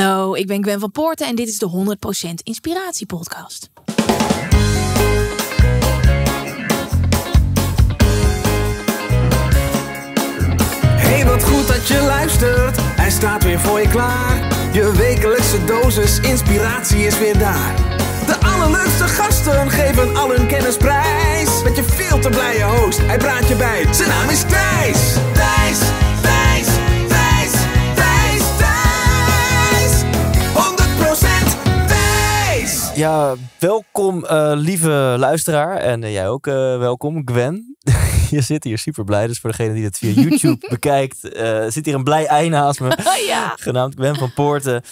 Hallo, ik ben Gwen van Poorten en dit is de 100% Inspiratie Podcast. Hey, wat goed dat je luistert. Hij staat weer voor je klaar. Je wekelijkse dosis inspiratie is weer daar. De allerleukste gasten geven al hun kennis prijs. Met je veel te blije host, hij praat je bij. Zijn naam is Thijs. Thijs. Ja, welkom eh, lieve luisteraar. En eh, jij ook eh, welkom, Gwen. je zit hier super blij. Dus voor degene die het via YouTube bekijkt, zit hier een blij ei naast me. ja. Genaamd Gwen van Poorten.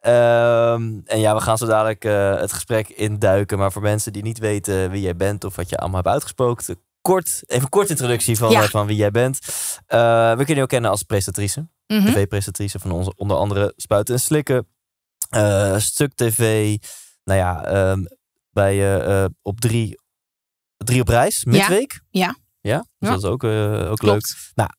Ehm, en ja, we gaan zo dadelijk het gesprek induiken. Maar voor mensen die niet weten wie jij bent of wat je allemaal hebt uitgesproken, kort, even een korte introductie van, van wie jij bent. we kunnen je ook kennen als presentatrice. Mm TV-presentatrice van onze, onder andere Spuiten en Slikken. Stuk TV, nou ja, ehm, bij, uh, op drie, drie op reis, midweek. Ja. ja. Ja, dus ja. dat is ook, uh, ook leuk. Nou,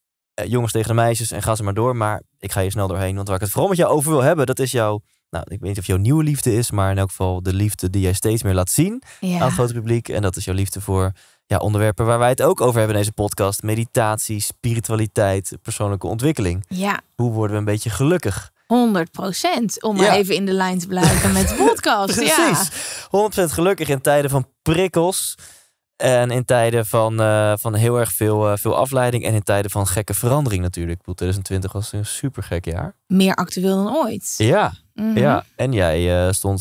jongens tegen de meisjes en ga ze maar door. Maar ik ga hier snel doorheen, want waar ik het vooral met jou over wil hebben, dat is jouw... Nou, ik weet niet of jouw nieuwe liefde is, maar in elk geval de liefde die jij steeds meer laat zien aan het grote publiek. En dat is jouw liefde voor ja, onderwerpen waar wij het ook over hebben in deze podcast. Meditatie, spiritualiteit, persoonlijke ontwikkeling. Ja. Hoe worden we een beetje gelukkig? 100 Om maar even in de lijn te blijven met de podcast. Precies. Ja. 100% gelukkig in tijden van prikkels. En in tijden van, eh, van heel erg veel, eh, veel afleiding. En in tijden van gekke verandering natuurlijk. 2020 was een super gek jaar. Meer actueel dan ooit. Ja. Mhm. ja. En jij eh, stond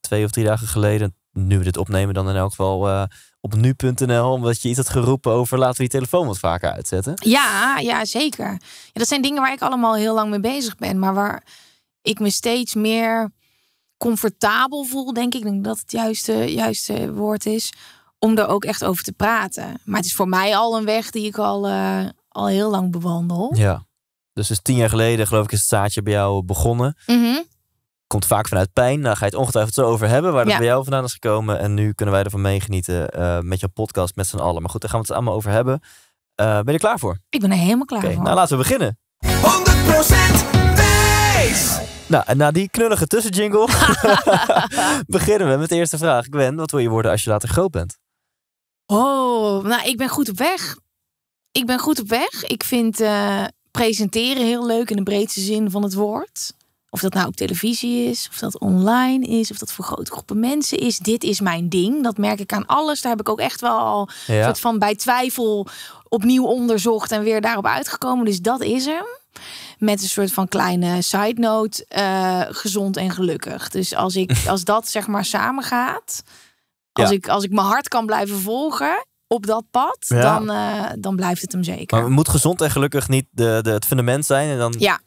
twee of drie dagen geleden, nu we dit opnemen, dan in elk geval op nu.nl omdat je iets had geroepen over laten we je telefoon wat vaker uitzetten. Ja, ja zeker. Ja, dat zijn dingen waar ik allemaal heel lang mee bezig ben, maar waar ik me steeds meer comfortabel voel, denk ik. denk dat het juiste, juiste woord is. Om er ook echt over te praten. Maar het is voor mij al een weg die ik al, eh, al heel lang bewandel. Ja. Dus, is tien jaar geleden, geloof ik, is het zaadje bij jou begonnen. Mhm komt vaak vanuit pijn. Nou, daar ga je het ongetwijfeld zo over hebben, waar dat bij jou vandaan is gekomen. En nu kunnen wij ervan meegenieten eh, met jouw podcast met z'n allen. Maar goed, daar gaan we het allemaal over hebben. Eh, ben je klaar voor? Ik ben er helemaal klaar voor. Nou, laten we beginnen. 100% Nou, en na die knullige tussenjingle beginnen we met de eerste vraag. Gwen, wat wil je worden als je later groot bent? Oh, nou, ik ben goed op weg. Ik ben goed op weg. Ik vind eh, presenteren heel leuk in de breedste zin van het woord. Of dat nou op televisie is, of dat online is, of dat voor grote groepen mensen is. Dit is mijn ding. Dat merk ik aan alles. Daar heb ik ook echt wel al soort van bij twijfel opnieuw onderzocht en weer daarop uitgekomen. Dus dat is hem. Met een soort van kleine side note: eh, gezond en gelukkig. Dus als, ik, als dat zeg maar samen gaat, als, ik, als ik mijn hart kan blijven volgen op dat pad, dan, eh, dan blijft het hem zeker. Maar het moet gezond en gelukkig niet de, de, het fundament zijn. En dan... ja.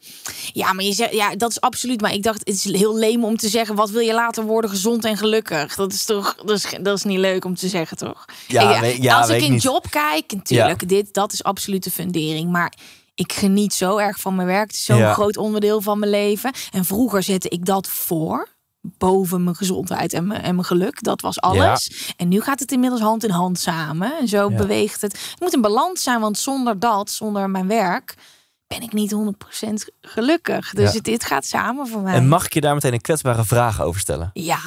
ja, maar je zegt, ja, dat is absoluut. Maar ik dacht, het is heel leem om te zeggen, wat wil je later worden, gezond en gelukkig? Dat is toch, dat is, dat is niet leuk om te zeggen, toch? Ja, ja, ja als ik in job kijk, natuurlijk, dit, dat is absoluut de fundering. Maar ik geniet zo erg van mijn werk. Het is zo'n groot onderdeel van mijn leven. En vroeger zette ik dat voor boven mijn gezondheid en mijn, en mijn geluk. Dat was alles. En nu gaat het inmiddels hand in hand samen. En zo beweegt het. Het moet een balans zijn, want zonder dat, zonder mijn werk, ben ik niet 100% gelukkig. Dus dit gaat samen voor mij. En mag ik je daar meteen een kwetsbare vraag over stellen? Ja.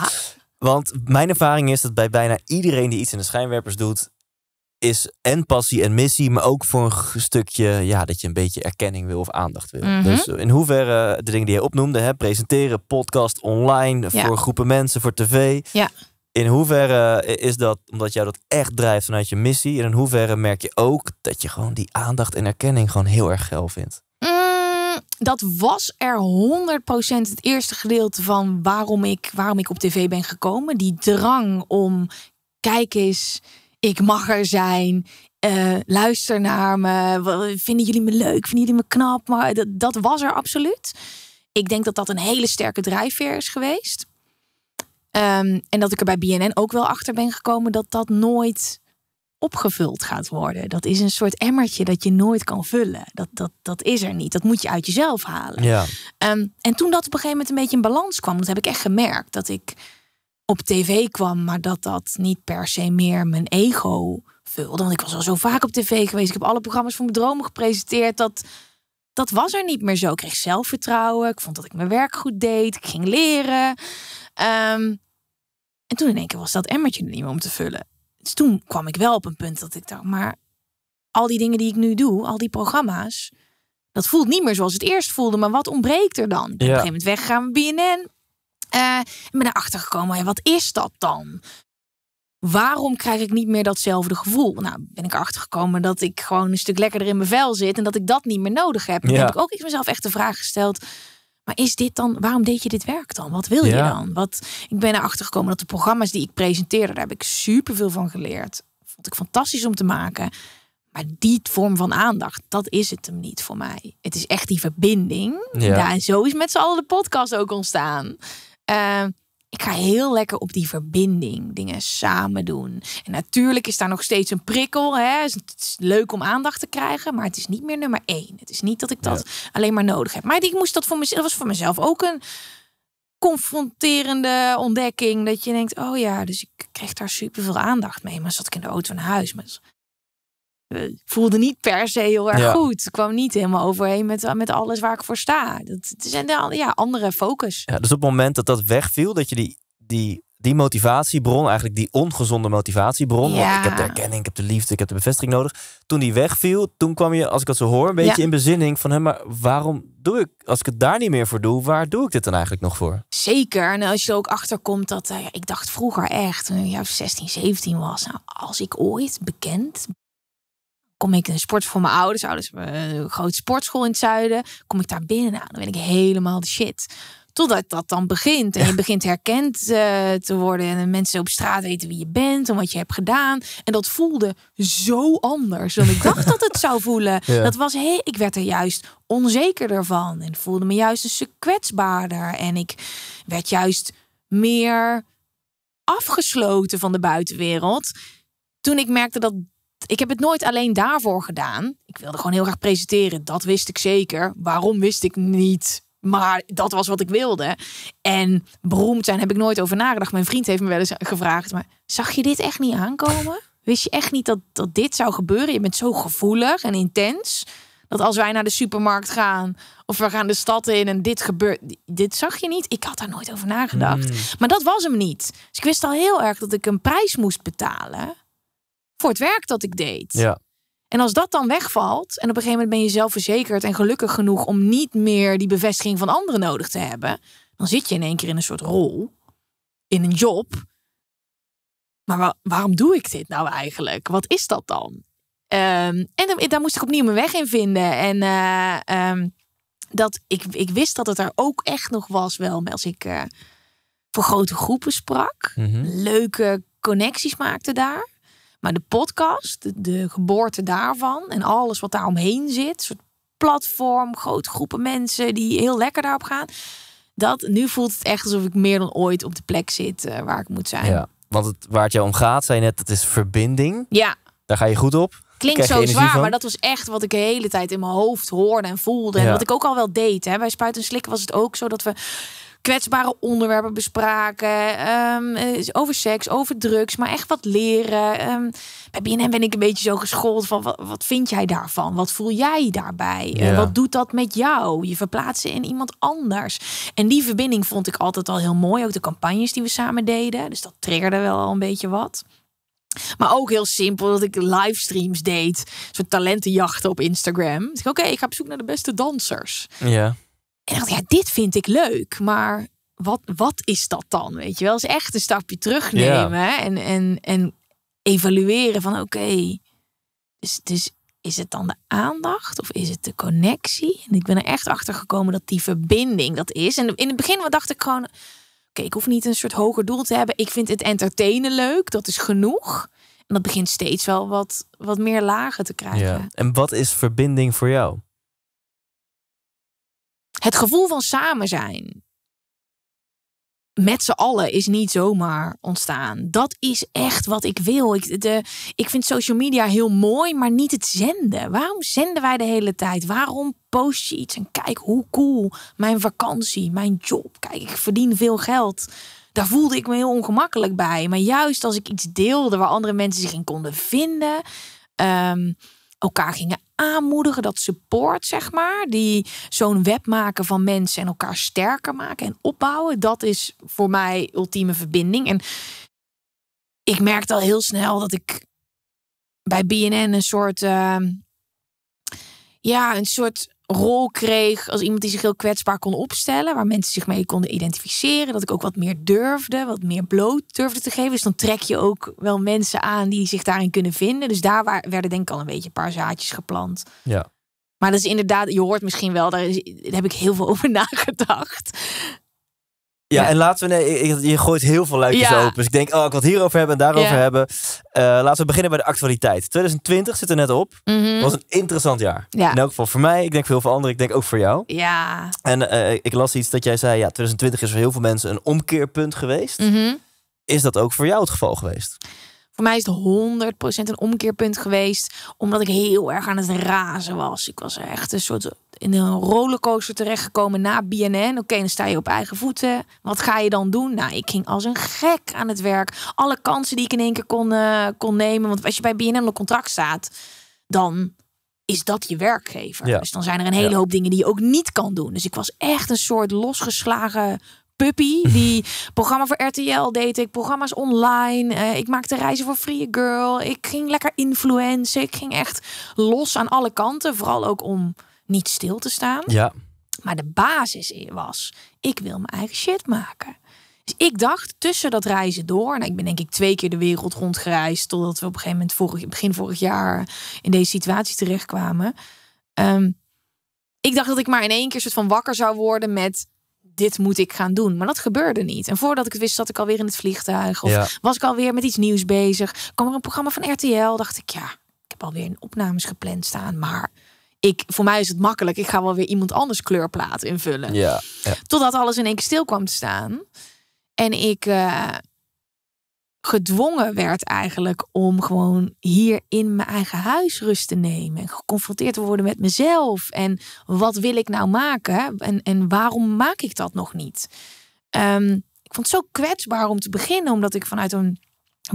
Want mijn ervaring is dat bij bijna iedereen die iets in de schijnwerpers doet, is en passie en missie, maar ook voor een stukje ja, dat je een beetje erkenning wil of aandacht wil. Mhm. Dus eh, in hoeverre eh, de dingen die je opnoemde, presenteren, podcast online, voor groepen mensen, voor tv. Ja. In hoeverre eh, is dat omdat jou dat echt drijft vanuit je missie? En in hoeverre merk je ook dat je gewoon die aandacht en erkenning gewoon heel erg geil vindt? Mm, dat was er 100% het eerste gedeelte van waarom ik, waarom ik op tv ben gekomen. Die drang om, kijk eens, ik mag er zijn. Eh, luister naar me. Vinden jullie me leuk? Vinden jullie me knap? Maar dat, dat was er absoluut. Ik denk dat dat een hele sterke drijfveer is geweest. Ehm, en dat ik er bij BNN ook wel achter ben gekomen dat dat nooit opgevuld gaat worden. Dat is een soort emmertje dat je nooit kan vullen. Dat, dat, dat is er niet. Dat moet je uit jezelf halen. Ja. Ehm, en toen dat op een gegeven moment een beetje in balans kwam, dat heb ik echt gemerkt. Dat ik op tv kwam, maar dat dat niet per se meer mijn ego vulde. Want ik was al zo vaak op tv geweest. Ik heb alle programma's van mijn dromen gepresenteerd. Dat, dat was er niet meer zo. Ik kreeg zelfvertrouwen. Ik vond dat ik mijn werk goed deed. Ik ging leren. Ehm, en toen in één keer was dat emmertje er niet meer om te vullen. Dus toen kwam ik wel op een punt dat ik dacht, maar al die dingen die ik nu doe, al die programma's, dat voelt niet meer zoals het eerst voelde. Maar wat ontbreekt er dan? Ja. Op een gegeven moment weggaan we BNN. Eh, ik ben erachter gekomen, wat is dat dan? Waarom krijg ik niet meer datzelfde gevoel? Nou, ben ik erachter gekomen dat ik gewoon een stuk lekkerder in mijn vel zit en dat ik dat niet meer nodig heb. En heb ik ook mezelf echt de vraag gesteld. Maar is dit dan, waarom deed je dit werk dan? Wat wil je dan? Wat, ik ben erachter gekomen dat de programma's die ik presenteerde, daar heb ik superveel van geleerd. Vond ik fantastisch om te maken. Maar die vorm van aandacht, dat is het hem niet voor mij. Het is echt die verbinding. Ja. en zo is met z'n allen de podcast ook ontstaan. Ehm, ik ga heel lekker op die verbinding, dingen samen doen. En natuurlijk is daar nog steeds een prikkel. Hè? Het is leuk om aandacht te krijgen, maar het is niet meer nummer één. Het is niet dat ik dat alleen maar nodig heb. Maar ik moest dat voor mezelf, was voor mezelf ook een confronterende ontdekking. Dat je denkt, oh ja, dus ik kreeg daar superveel aandacht mee. Maar zat ik in de auto naar huis. Maar eh, voelde niet per se heel erg goed. kwam niet helemaal overheen met, eh, met alles waar ik voor sta. Dat, het is een ja, andere focus. Ja, dus op het moment dat dat wegviel, dat je die, die, die motivatiebron, eigenlijk die ongezonde motivatiebron, ja. want ik heb de erkenning, ik heb de liefde, ik heb de bevestiging nodig. Toen die wegviel, toen kwam je, als ik dat zo hoor, een beetje in bezinning van, hé, maar waarom doe ik, als ik het daar niet meer voor doe, waar doe ik dit dan eigenlijk nog voor? Zeker. En als je er ook achterkomt dat, eh, ik dacht vroeger echt, toen ik 16, 17 was, nou, als ik ooit bekend kom ik een sport voor mijn ouders. Ouders eh, een grote sportschool in het zuiden. Kom ik daar binnen, nou, dan ben ik helemaal de shit. Totdat dat dan begint. En je begint herkend eh, te worden. En mensen op straat weten wie je bent en wat je hebt gedaan. En dat voelde zo anders dan ik dacht dat het zou voelen. Dat was, hey, ik werd er juist onzekerder van. En voelde me juist een stuk kwetsbaarder. En ik werd juist meer afgesloten van de buitenwereld. Toen ik merkte dat ik heb het nooit alleen daarvoor gedaan. Ik wilde gewoon heel graag presenteren. Dat wist ik zeker. Waarom wist ik niet? Maar dat was wat ik wilde. En beroemd zijn heb ik nooit over nagedacht. Mijn vriend heeft me wel eens gevraagd. Maar zag je dit echt niet aankomen? Wist je echt niet dat, dat dit zou gebeuren? Je bent zo gevoelig en intens. Dat als wij naar de supermarkt gaan of we gaan de stad in en dit gebeurt. Dit zag je niet. Ik had daar nooit over nagedacht. Hmm. Maar dat was hem niet. Dus ik wist al heel erg dat ik een prijs moest betalen voor het werk dat ik deed. Ja. En als dat dan wegvalt en op een gegeven moment ben je zelfverzekerd en gelukkig genoeg om niet meer die bevestiging van anderen nodig te hebben, dan zit je in één keer in een soort rol, in een job. Maar waarom doe ik dit nou eigenlijk? Wat is dat dan? Ehm, en daar moest ik opnieuw mijn weg in vinden. En eh, ehm, dat, ik, ik wist dat het er ook echt nog was, wel als ik eh, voor grote groepen sprak, mhm. leuke connecties maakte daar. Maar de podcast, de, geboorte daarvan en alles wat daar omheen zit, soort platform, grote groepen mensen die heel lekker daarop gaan. Dat, nu voelt het echt alsof ik meer dan ooit op de plek zit eh, waar ik moet zijn. Ja, want het, waar het jou om gaat, zei je net, dat is verbinding. Ja. Daar ga je goed op. Klinkt zo zwaar, maar dat was echt wat ik de hele tijd in mijn hoofd hoorde en voelde. En wat ik ook al wel deed. Hè. Bij Spuit en Slik was het ook zo dat we kwetsbare onderwerpen bespraken. Ehm, eh, over seks, over drugs, maar echt wat leren. Um, bij BNM ben ik een beetje zo geschoold van wat, vind jij daarvan? Wat voel jij daarbij? Eh, wat doet dat met jou? Je verplaatsen in iemand anders. En die verbinding vond ik altijd al heel mooi. Ook de campagnes die we samen deden. Dus dat triggerde wel al een beetje wat. Maar ook heel simpel dat ik livestreams deed. soort talentenjachten op Instagram. Dus Oké, ik ga op zoek naar de beste dansers. Ja. En dacht, ja, dit vind ik leuk, maar wat, wat is dat dan? Weet je wel, is echt een stapje terugnemen yeah. en, en, en evalueren van oké, dus, dus is het dan de aandacht of is het de connectie? En ik ben er echt achter gekomen dat die verbinding dat is. En in het begin dacht ik gewoon, oké, ik hoef niet een soort hoger doel te hebben. Ik vind het entertainen leuk, dat is genoeg. En dat begint steeds wel wat, wat meer lagen te krijgen. Ja. En wat is verbinding voor jou? Het gevoel van samen zijn met z'n allen is niet zomaar ontstaan. Dat is echt wat ik wil. Ik, de, ik vind social media heel mooi, maar niet het zenden. Waarom zenden wij de hele tijd? Waarom post je iets en kijk hoe cool mijn vakantie, mijn job. Kijk, ik verdien veel geld. Daar voelde ik me heel ongemakkelijk bij. Maar juist als ik iets deelde waar andere mensen zich in konden vinden. Ehm, elkaar gingen aanmoedigen, dat support, zeg maar, die zo'n web maken van mensen en elkaar sterker maken en opbouwen, dat is voor mij ultieme verbinding. En ik merkte al heel snel dat ik bij BNN een soort, ehm, ja, een soort rol kreeg als iemand die zich heel kwetsbaar kon opstellen, waar mensen zich mee konden identificeren, dat ik ook wat meer durfde, wat meer bloot durfde te geven. Dus dan trek je ook wel mensen aan die zich daarin kunnen vinden. Dus daar werden denk ik al een beetje een paar zaadjes geplant. Ja. Maar dat is inderdaad, je hoort misschien wel, daar, is, daar heb ik heel veel over nagedacht. Ja, en laten we. Nee, je gooit heel veel luikjes open. Dus ik denk, oh, ik wil het hierover hebben en daarover hebben. Eh, laten we beginnen bij de actualiteit. 2020 zit er net op. Mm was een interessant jaar. In elk geval voor mij. Ik denk voor heel veel anderen. Ik denk ook voor jou. Ja. En eh, ik las iets dat jij zei: ja, 2020 is voor heel veel mensen een omkeerpunt geweest. Mhm. Is dat ook voor jou het geval geweest? Voor mij is het 100% een omkeerpunt geweest, omdat ik heel erg aan het razen was. Ik was echt een soort in een rollercoaster terechtgekomen na BNN. Oké, dan sta je op eigen voeten. Wat ga je dan doen? Nou, ik ging als een gek aan het werk. Alle kansen die ik in één keer kon, eh, kon nemen. Want als je bij BNN op contract staat, dan is dat je werkgever. Dus dan zijn er een hele hoop dingen die je ook niet kan doen. Dus ik was echt een soort losgeslagen puppy. Die programma voor RTL deed ik, programma's online. Eh, ik maakte reizen voor Free Girl. Ik ging lekker influencer. Ik ging echt los aan alle kanten. Vooral ook om niet stil te staan. Ja. Maar de basis was, ik wil mijn eigen shit maken. Dus ik dacht tussen dat reizen door, en nou, ik ben denk ik twee keer de wereld rondgereisd, totdat we op een gegeven moment vorig, begin vorig jaar in deze situatie terechtkwamen. Ehm, ik dacht dat ik maar in één keer soort van wakker zou worden met dit moet ik gaan doen. Maar dat gebeurde niet. En voordat ik het wist, zat ik alweer in het vliegtuig. Of was ik alweer met iets nieuws bezig. Kwam er een programma van RTL. Dacht ik, ja, ik heb alweer een opnames gepland staan. Maar ik, voor mij is het makkelijk. Ik ga wel weer iemand anders kleurplaat invullen. Ja, Totdat alles in één keer stil kwam te staan. En ik eh, gedwongen werd eigenlijk om gewoon hier in mijn eigen huis rust te nemen. En geconfronteerd te worden met mezelf. En wat wil ik nou maken? En, en waarom maak ik dat nog niet? Ehm, ik vond het zo kwetsbaar om te beginnen, omdat ik vanuit een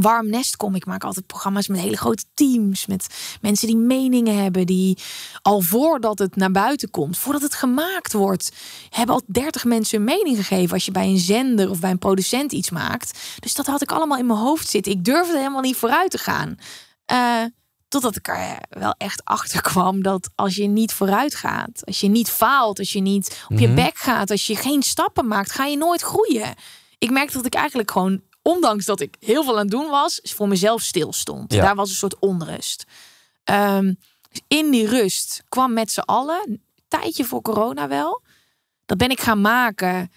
Warm Nest kom. Ik maak altijd programma's met hele grote teams. Met mensen die meningen hebben. Die al voordat het naar buiten komt. Voordat het gemaakt wordt. Hebben al dertig mensen een mening gegeven. Als je bij een zender of bij een producent iets maakt. Dus dat had ik allemaal in mijn hoofd zitten. Ik durfde helemaal niet vooruit te gaan. Eh, totdat ik er eh, wel echt achter kwam dat als je niet vooruit gaat. Als je niet faalt. Als je niet op je mhm. bek gaat. Als je geen stappen maakt. Ga je nooit groeien. Ik merkte dat ik eigenlijk gewoon ondanks dat ik heel veel aan het doen was, voor mezelf stilstond. Ja. Daar was een soort onrust. Ehm, in die rust kwam met z'n allen, een tijdje voor corona wel. Dat ben ik gaan maken.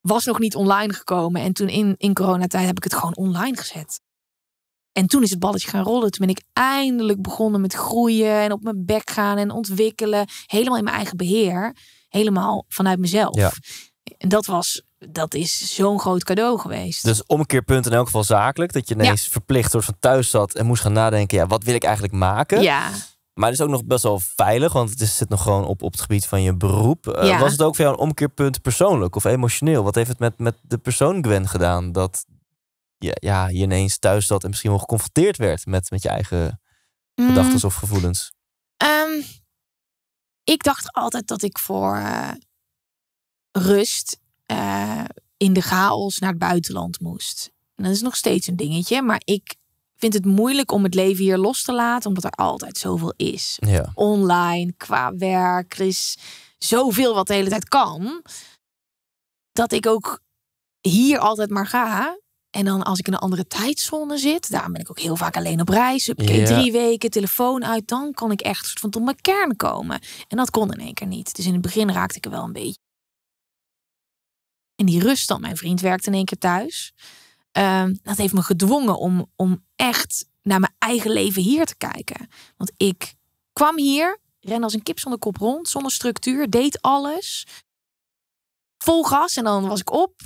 Was nog niet online gekomen. En toen in, in coronatijd heb ik het gewoon online gezet. En toen is het balletje gaan rollen. Toen ben ik eindelijk begonnen met groeien en op mijn bek gaan en ontwikkelen. Helemaal in mijn eigen beheer. Helemaal vanuit mezelf. En dat was dat is zo'n groot cadeau geweest. Dus omkeerpunt in elk geval zakelijk. Dat je ineens verplicht soort van thuis zat en moest gaan nadenken. Ja, wat wil ik eigenlijk maken? Ja. Maar het is ook nog best wel veilig, want het zit nog gewoon op, op het gebied van je beroep. Eh, was het ook voor jou een omkeerpunt persoonlijk of emotioneel? Wat heeft het met, met de persoon Gwen gedaan? Dat je, ja, je ineens thuis zat en misschien wel geconfronteerd werd met, met je eigen gedachten mm. of gevoelens? Um, ik dacht altijd dat ik voor eh, rust eh, in de chaos naar het buitenland moest. En dat is nog steeds een dingetje, maar ik vind het moeilijk om het leven hier los te laten, omdat er altijd zoveel is. Online, qua werk, er is zoveel wat de hele tijd kan. Dat ik ook hier altijd maar ga. En dan als ik in een andere tijdzone zit, daar ben ik ook heel vaak alleen op reis. ik drie weken telefoon uit, dan kan ik echt soort van tot mijn kern komen. En dat kon in één keer niet. Dus in het begin raakte ik er wel een beetje en die rust dan. Mijn vriend werkt in één keer thuis. Ehm, dat heeft me gedwongen om, om echt naar mijn eigen leven hier te kijken. Want ik kwam hier, ren als een kip zonder kop rond, zonder structuur, deed alles. Vol gas en dan was ik op,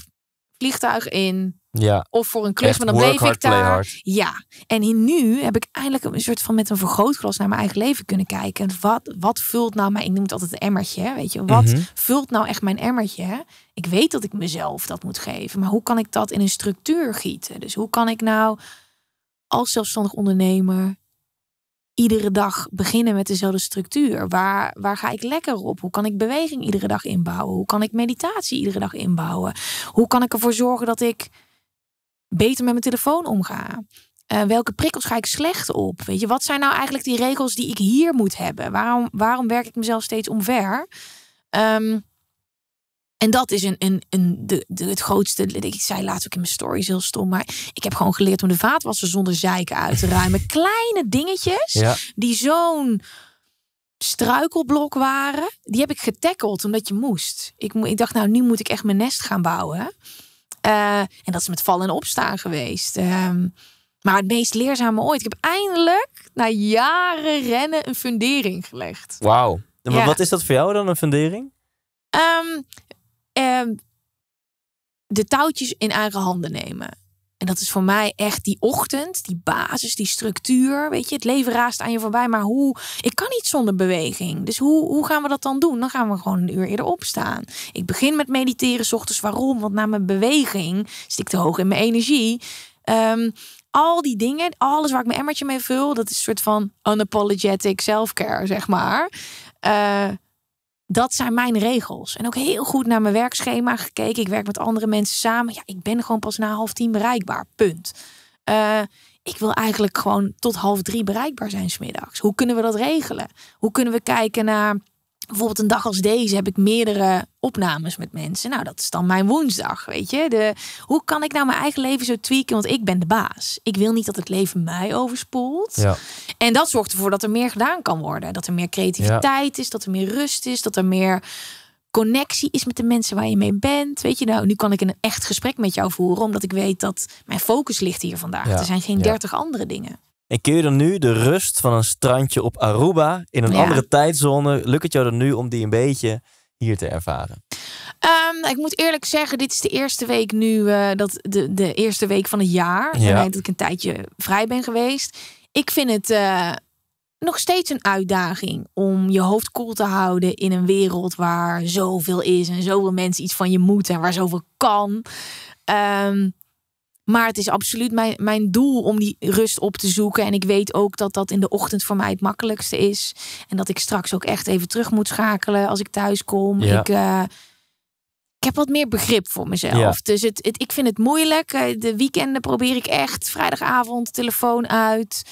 vliegtuig in, ja. Of voor een klus, maar dan bleef ik daar. Ja. En nu heb ik eindelijk een soort van met een vergrootglas naar mijn eigen leven kunnen kijken. wat, wat vult nou mijn, ik noem het altijd een emmertje, weet je. Wat mhm. vult nou echt mijn emmertje? Ik weet dat ik mezelf dat moet geven, maar hoe kan ik dat in een structuur gieten? Dus hoe kan ik nou als zelfstandig ondernemer iedere dag beginnen met dezelfde structuur? Waar, waar ga ik lekker op? Hoe kan ik beweging iedere dag inbouwen? Hoe kan ik meditatie iedere dag inbouwen? Hoe kan ik ervoor zorgen dat ik beter met mijn telefoon omgaan. Eh, welke prikkels ga ik slecht op? Weet je, wat zijn nou eigenlijk die regels die ik hier moet hebben? Waarom, waarom werk ik mezelf steeds omver? Ehm, en dat is een, een, een, de, de, het grootste. Ik zei laatst ook in mijn stories heel stom. Maar ik heb gewoon geleerd om de vaatwasser zonder zeiken uit te ruimen. Kleine dingetjes die zo'n struikelblok waren. Die heb ik getackeld omdat je moest. Ik, ik dacht, nou, nu moet ik echt mijn nest gaan bouwen. Eh, en dat is met vallen en opstaan geweest. Ehm, maar het meest leerzame ooit. Ik heb eindelijk na jaren rennen een fundering gelegd. Wauw. Ja. Wat is dat voor jou dan, een fundering? Ehm, ehm, de touwtjes in eigen handen nemen. En dat is voor mij echt die ochtend, die basis, die structuur. Weet je, het leven raast aan je voorbij. Maar hoe, ik kan niet zonder beweging. Dus hoe, hoe gaan we dat dan doen? Dan gaan we gewoon een uur eerder opstaan. Ik begin met mediteren s ochtends. Waarom? Want na mijn beweging zit ik te hoog in mijn energie. Ehm, al die dingen, alles waar ik mijn emmertje mee vul, dat is een soort van unapologetic self-care, zeg maar. Uh, dat zijn mijn regels. En ook heel goed naar mijn werkschema gekeken. Ik werk met andere mensen samen. Ja, ik ben gewoon pas na half tien bereikbaar. Punt. Eh, ik wil eigenlijk gewoon tot half drie bereikbaar zijn smiddags. Hoe kunnen we dat regelen? Hoe kunnen we kijken naar bijvoorbeeld een dag als deze heb ik meerdere opnames met mensen. Nou, dat is dan mijn woensdag, weet je. De, hoe kan ik nou mijn eigen leven zo tweaken? Want ik ben de baas. Ik wil niet dat het leven mij overspoelt. Ja. En dat zorgt ervoor dat er meer gedaan kan worden. Dat er meer creativiteit is, dat er meer rust is, dat er meer connectie is met de mensen waar je mee bent. Weet je nou, nu kan ik een echt gesprek met jou voeren, omdat ik weet dat mijn focus ligt hier vandaag. Er zijn geen dertig andere dingen. En kun je dan nu de rust van een strandje op Aruba in een andere tijdzone, lukt het jou dan nu om die een beetje hier te ervaren? Ehm, ik moet eerlijk zeggen, dit is de eerste week nu, eh, dat de, de eerste week van het jaar, ja. dat ik een tijdje vrij ben geweest. Ik vind het eh, nog steeds een uitdaging om je hoofd koel cool te houden in een wereld waar zoveel is en zoveel mensen iets van je moeten en waar zoveel kan. Ehm, maar het is absoluut mijn, mijn doel om die rust op te zoeken. En ik weet ook dat dat in de ochtend voor mij het makkelijkste is. En dat ik straks ook echt even terug moet schakelen als ik thuis kom. Ik, eh, ik heb wat meer begrip voor mezelf. Dus het, ik vind het moeilijk. Eh, de weekenden probeer ik echt. Vrijdagavond, telefoon uit.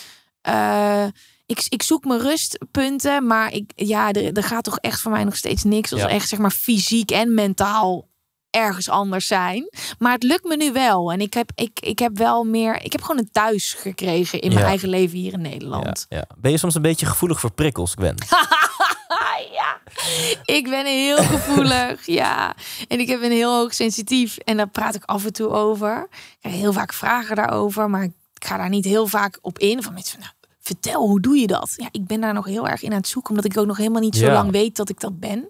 Eh, ik, ik, zoek mijn rustpunten, maar ik, ja, er, gaat toch echt voor mij nog steeds niks als echt zeg maar fysiek en mentaal ergens anders zijn. Maar het lukt me nu wel. En ik heb, ik, ik heb wel meer. Ik heb gewoon een thuis gekregen in mijn eigen leven hier in Nederland. Ja, Ben je soms een beetje gevoelig voor prikkels, ja, ik ben heel gevoelig. ja. En ik heb een heel hoog sensitief. En daar praat ik af en toe over. Ik krijg heel vaak vragen daarover. Maar ik ga daar niet heel vaak op in. Van mensen nou, vertel, hoe doe je dat? Ja, ik ben daar nog heel erg in aan het zoeken. Omdat ik ook nog helemaal niet zo lang weet dat ik dat ben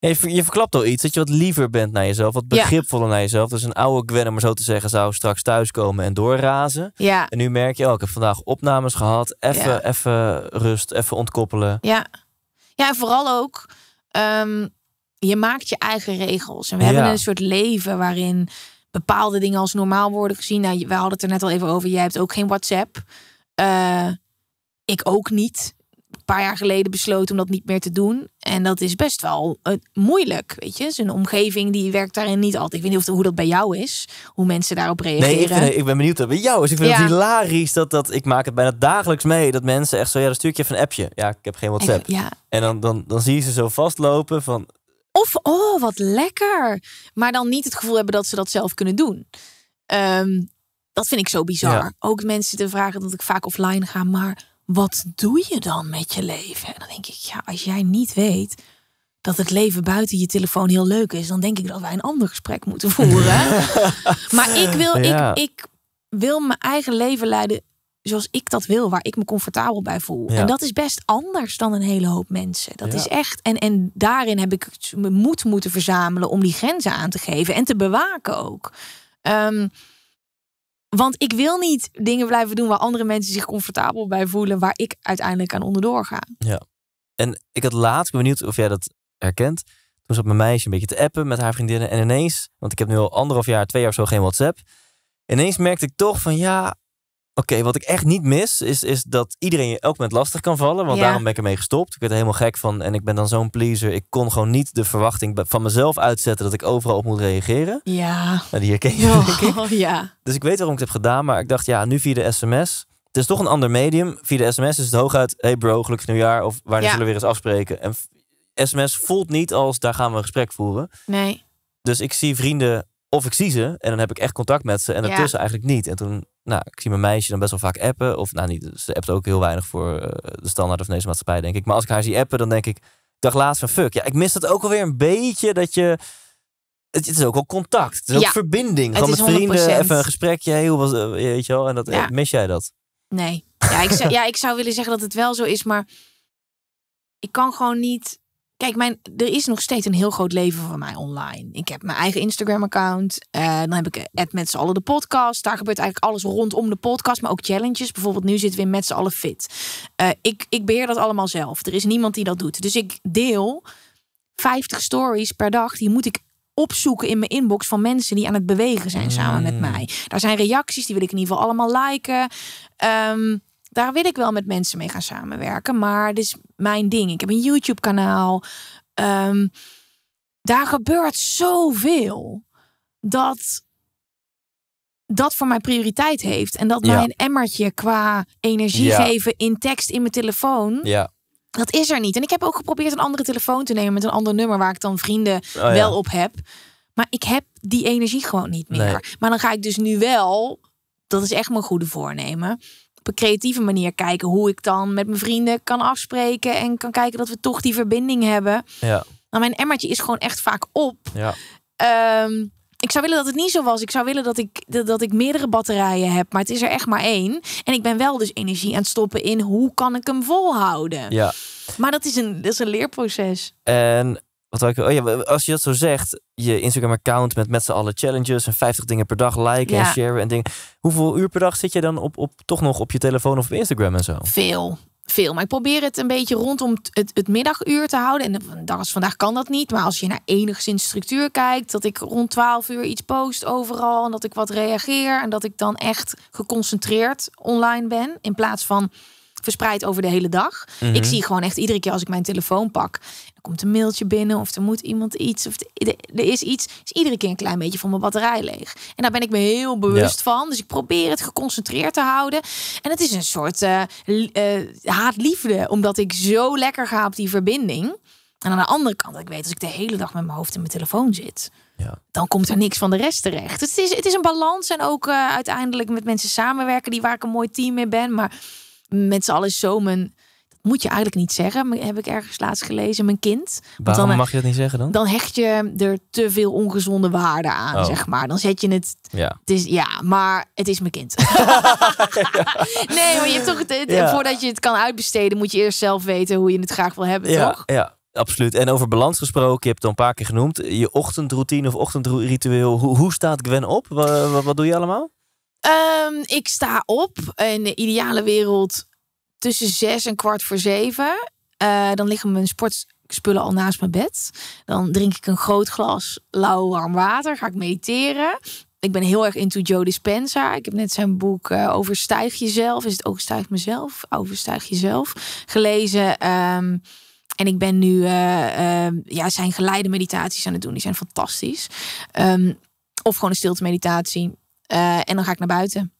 je, verklapt al iets, dat je wat liever bent naar jezelf, wat begripvoller naar jezelf. Dus een oude Gwen, om maar zo te zeggen, zou straks thuiskomen en doorrazen. Ja. En nu merk je, oh, ik heb vandaag opnames gehad. Even, even rust, even ontkoppelen. Ja, ja en vooral ook, ehm, je maakt je eigen regels. En we hebben een soort leven waarin bepaalde dingen als normaal worden gezien. Nou, we hadden het er net al even over, jij hebt ook geen WhatsApp. Eh, ik ook niet een paar jaar geleden besloten om dat niet meer te doen. En dat is best wel eh, moeilijk, weet je. Zijn omgeving die werkt daarin niet altijd. Ik weet niet of hoe dat bij jou is, hoe mensen daarop reageren. Nee, ik, ben benieuwd naar eh, bij jou is. Ik vind het hilarisch dat, dat ik maak het bijna dagelijks mee dat mensen echt zo ja, dan stuur ik je even een appje. Ja, ik heb geen WhatsApp. ja. En dan, dan, dan zie je ze zo vastlopen van. Of oh, wat lekker. Maar dan niet het gevoel hebben dat ze dat zelf kunnen doen. Ehm, dat vind ik zo bizar. Ook mensen te vragen dat ik vaak offline ga, maar wat doe je dan met je leven? En dan denk ik, ja, als jij niet weet dat het leven buiten je telefoon heel leuk is, dan denk ik dat wij een ander gesprek moeten voeren. maar ik wil, ik, ik wil mijn eigen leven leiden zoals ik dat wil, waar ik me comfortabel bij voel. En dat is best anders dan een hele hoop mensen. Dat is echt. En, en daarin heb ik me moed moeten verzamelen om die grenzen aan te geven en te bewaken ook. Um, want ik wil niet dingen blijven doen waar andere mensen zich comfortabel bij voelen, waar ik uiteindelijk aan onderdoor ga. Ja. En ik had laatst, ben benieuwd of jij dat herkent. Toen zat mijn meisje een beetje te appen met haar vriendinnen. En ineens, want ik heb nu al anderhalf jaar, twee jaar of zo geen WhatsApp. Ineens merkte ik toch van ja, Oké, wat ik echt niet mis, is, is dat iedereen je elk moment lastig kan vallen. Want daarom ben ik ermee gestopt. Ik werd helemaal gek van. En ik ben dan zo'n pleaser. Ik kon gewoon niet de verwachting van mezelf uitzetten dat ik overal op moet reageren. Ja. Maar nou, die herken je, oh, denk Ja. Dus ik weet waarom ik het heb gedaan. Maar ik dacht, ja, nu via de sms. Het is toch een ander medium. Via de sms is het hooguit, hey bro, gelukkig nieuwjaar. Of wanneer ja. zullen we weer eens afspreken? En sms voelt niet als, daar gaan we een gesprek voeren. Nee. Dus ik zie vrienden, of ik zie ze. En dan heb ik echt contact met ze. En daartussen ja. eigenlijk niet. En toen nou, ik zie mijn meisje dan best wel vaak appen. Of nou, niet, ze appt ook heel weinig voor eh, de standaard of Nederlandse maatschappij, denk ik. Maar als ik haar zie appen, dan denk ik, dag laatst van fuck. Ja, ik mis dat ook alweer een beetje dat je. Het, is ook wel contact. Het is ja. ook verbinding. Gewoon met vrienden, even een gesprekje. Heel was, eh, weet je wel. En dat, eh, mis jij dat? Nee. Ja ik, ja, ik zou willen zeggen dat het wel zo is, maar ik kan gewoon niet Kijk, mijn, er is nog steeds een heel groot leven van mij online. Ik heb mijn eigen Instagram-account. Eh, dan heb ik het eh, met z'n allen de podcast. Daar gebeurt eigenlijk alles rondom de podcast, maar ook challenges. Bijvoorbeeld, nu zitten we in met z'n allen fit. Eh, ik, ik beheer dat allemaal zelf. Er is niemand die dat doet. Dus ik deel 50 stories per dag. Die moet ik opzoeken in mijn inbox van mensen die aan het bewegen zijn samen met mm. mij. Daar zijn reacties, die wil ik in ieder geval allemaal liken. Ehm, daar wil ik wel met mensen mee gaan samenwerken. Maar dit is mijn ding. Ik heb een YouTube-kanaal. Ehm, daar gebeurt zoveel dat dat voor mij prioriteit heeft. En dat mijn emmertje qua energie geven in tekst in mijn telefoon. Ja. Dat is er niet. En ik heb ook geprobeerd een andere telefoon te nemen met een ander nummer waar ik dan vrienden oh, wel op heb. Maar ik heb die energie gewoon niet meer. Maar dan ga ik dus nu wel, dat is echt mijn goede voornemen, een creatieve manier kijken hoe ik dan met mijn vrienden kan afspreken en kan kijken dat we toch die verbinding hebben. Ja. Nou, mijn emmertje is gewoon echt vaak op. Ja. Ehm, ik zou willen dat het niet zo was. Ik zou willen dat ik, dat, dat ik meerdere batterijen heb. Maar het is er echt maar één. En ik ben wel dus energie aan het stoppen in hoe kan ik hem volhouden. Ja. Maar dat is een, dat is een leerproces. En wat ik, oh ja, als je dat zo zegt, je Instagram-account met met z'n allen challenges en 50 dingen per dag liken en share. en dingen. Hoeveel uur per dag zit je dan op, op, toch nog op je telefoon of op Instagram en zo? Veel, veel. Maar ik probeer het een beetje rondom het, het middaguur te houden. En dag als vandaag kan dat niet. Maar als je naar enigszins structuur kijkt, dat ik rond 12 uur iets post overal. En dat ik wat reageer. En dat ik dan echt geconcentreerd online ben. In plaats van verspreid over de hele dag. Mhm. Ik zie gewoon echt iedere keer als ik mijn telefoon pak, dan komt een mailtje binnen of er moet iemand iets of er is iets, is iedere keer een klein beetje van mijn batterij leeg. En daar ben ik me heel bewust van, dus ik probeer het geconcentreerd te houden. En het is een soort uh, haatliefde, omdat ik zo lekker ga op die verbinding. En aan de andere kant, ik weet als ik de hele dag met mijn hoofd in mijn telefoon zit, ja. dan komt er niks van de rest terecht. Het is, het is een balans en ook eh, uiteindelijk met mensen samenwerken die waar ik een mooi team mee ben, maar met z'n allen zo mijn moet je eigenlijk niet zeggen, heb ik ergens laatst gelezen, mijn kind. Want dan, eh, mag je dat niet zeggen dan? Dan hecht je er te veel ongezonde waarde aan, oh. zeg maar. Dan zet je het, ja, het is, ja maar het is mijn kind. nee, je toch, het, voordat je het kan uitbesteden, moet je eerst zelf weten hoe je het graag wil hebben, ja, toch? Ja, absoluut. En over balans gesproken, je hebt het een paar keer genoemd. Je ochtendroutine of ochtendritueel. Hoe, hoe staat Gwen op? wat doe je allemaal? Ehm, ik sta op in de ideale wereld tussen zes en kwart voor zeven. Eh, dan liggen mijn sportspullen al naast mijn bed. Dan drink ik een groot glas lauw warm water. Ga ik mediteren. Ik ben heel erg into Joe Dispenza. Ik heb net zijn boek uh, eh, Overstijg jezelf. Is het ook stijg mezelf? Overstijg jezelf. Gelezen. Ehm, en ik ben nu eh, ehm, ja, zijn geleide meditaties aan het doen. Die zijn fantastisch. of gewoon een stilte meditatie eh, en dan ga ik naar buiten.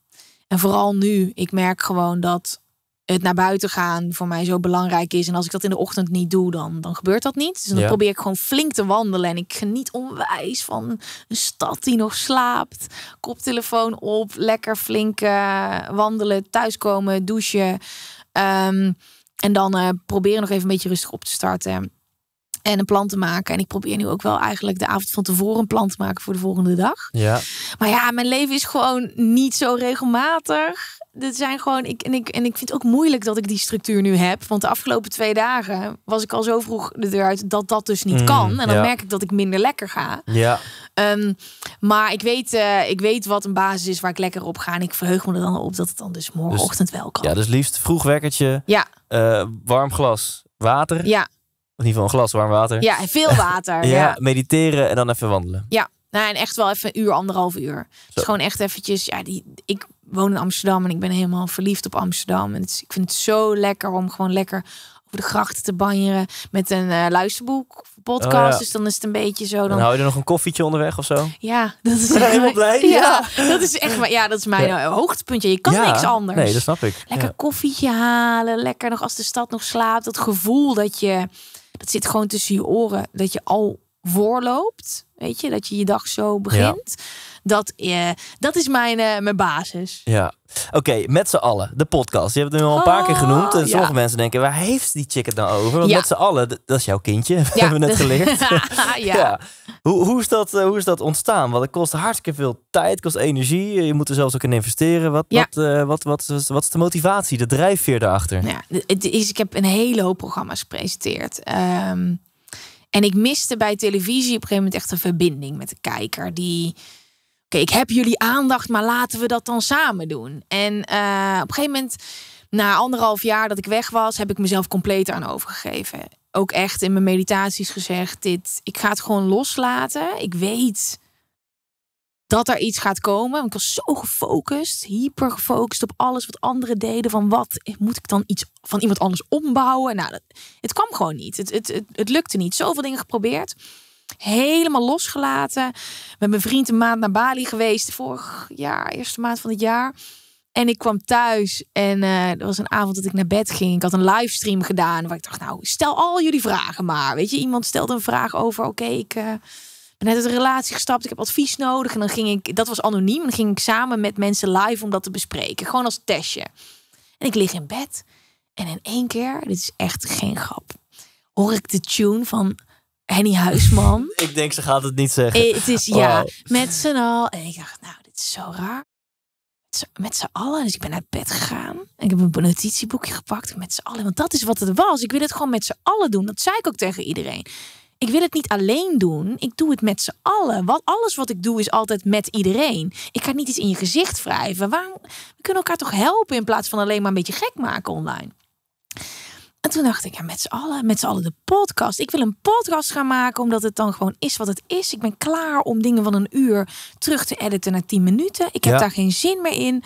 En vooral nu, ik merk gewoon dat het naar buiten gaan voor mij zo belangrijk is. En als ik dat in de ochtend niet doe, dan, dan gebeurt dat niet. Dus dan probeer ik gewoon flink te wandelen. En ik geniet onwijs van een stad die nog slaapt. Koptelefoon op, lekker flink eh, wandelen, thuiskomen, douchen. Ehm, en dan uh, proberen nog even een beetje rustig op te starten en een plan te maken. En ik probeer nu ook wel eigenlijk de avond van tevoren een plan te maken voor de volgende dag. Ja. Maar ja, mijn leven is gewoon niet zo regelmatig. Dit zijn gewoon, ik, en, ik, en ik vind het ook moeilijk dat ik die structuur nu heb. Want de afgelopen twee dagen was ik al zo vroeg de deur uit dat dat dus niet mm, kan. En dan merk ik dat ik minder lekker ga. Ja. Ehm, maar ik weet, eh, ik weet wat een basis is waar ik lekker op ga. En ik verheug me er dan op dat het dan dus, dus morgenochtend wel kan. Ja, dus liefst vroeg wekkertje. Ja. Eh, warm glas water. Ja in ieder geval een glas warm water. Ja, veel water. ja, mediteren en dan even wandelen. Ja, nou, en echt wel even een uur, anderhalf uur. Dus gewoon echt eventjes, ja, die, ik woon in Amsterdam en ik ben helemaal verliefd op Amsterdam. En ik vind het zo lekker om gewoon lekker over de grachten te banjeren met een uh, luisterboek podcast. Oh, dus dan is het een beetje zo. Dan... dan... hou je er nog een koffietje onderweg of zo? Ja, dat is echt... helemaal blij. Ja, dat is echt. Ja, dat is mijn hoogtepuntje. Je kan niks anders. Nee, dat snap ik. Lekker koffietje halen. Lekker nog als de stad nog slaapt. Dat gevoel dat je het zit gewoon tussen je oren. Dat je al voorloopt. Weet je, dat je je dag zo begint. Dat, eh, dat is mijn, eh, mijn basis. Ja. Oké, met z'n allen. De podcast. Je hebt het nu al een paar keer oh, genoemd. En sommige mensen denken, waar heeft die chick het nou over? Want met z'n allen, dat is jouw kindje. We hebben we net geleerd. ja. Hoe, hoe, is dat, eh, hoe is dat ontstaan? Want het kost hartstikke veel tijd, kost energie. Je moet er zelfs ook in investeren. Wat, wat, wat, wat, is, wat, is de motivatie, de drijfveer daarachter? Ja, is, ik heb een hele hoop programma's gepresenteerd. Ehm, en ik miste bij televisie op een gegeven moment echt een verbinding met de kijker. Die okay, ik heb jullie aandacht, maar laten we dat dan samen doen. En eh, op een gegeven moment, na anderhalf jaar dat ik weg was, heb ik mezelf compleet aan overgegeven. Ook echt in mijn meditaties gezegd: dit, ik ga het gewoon loslaten. Ik weet dat er iets gaat komen. ik was zo gefocust, hyper gefocust op alles wat anderen deden. Van wat moet ik dan iets van iemand anders ombouwen? Nou, dat, het kwam gewoon niet. Het, het, het, het lukte niet. Zoveel dingen geprobeerd. Helemaal losgelaten. Met mijn vriend een maand naar Bali geweest. Vorig jaar, eerste maand van het jaar. En ik kwam thuis en uh, er was een avond dat ik naar bed ging. Ik had een livestream gedaan waar ik dacht, nou, stel al jullie vragen maar. Weet je, iemand stelde een vraag over, oké, ik eh, ben net uit een relatie gestapt, ik heb advies nodig. En dan ging ik, dat was anoniem, dan ging ik samen met mensen live om dat te bespreken. Gewoon als testje. En ik lig in bed en in één keer, dit is echt geen grap, hoor ik de tune van Henny Huisman. ik denk, ze gaat het niet zeggen. Eh, het is ja, oh. met z'n al. En ik dacht, nou, dit is zo raar. Met z'n allen. Dus ik ben naar bed gegaan. ik heb een notitieboekje gepakt. Met z'n allen. Want dat is wat het was. Ik wil het gewoon met z'n allen doen. Dat zei ik ook tegen iedereen. Ik wil het niet alleen doen. Ik doe het met z'n allen. Wat, alles wat ik doe is altijd met iedereen. Ik ga niet iets in je gezicht wrijven. Waarom, we kunnen elkaar toch helpen in plaats van alleen maar een beetje gek maken online. En toen dacht ik, ja, met z'n allen, met z'n allen de podcast. Ik wil een podcast gaan maken, omdat het dan gewoon is wat het is. Ik ben klaar om dingen van een uur terug te editen naar 10 minuten. Ik heb daar geen zin meer in.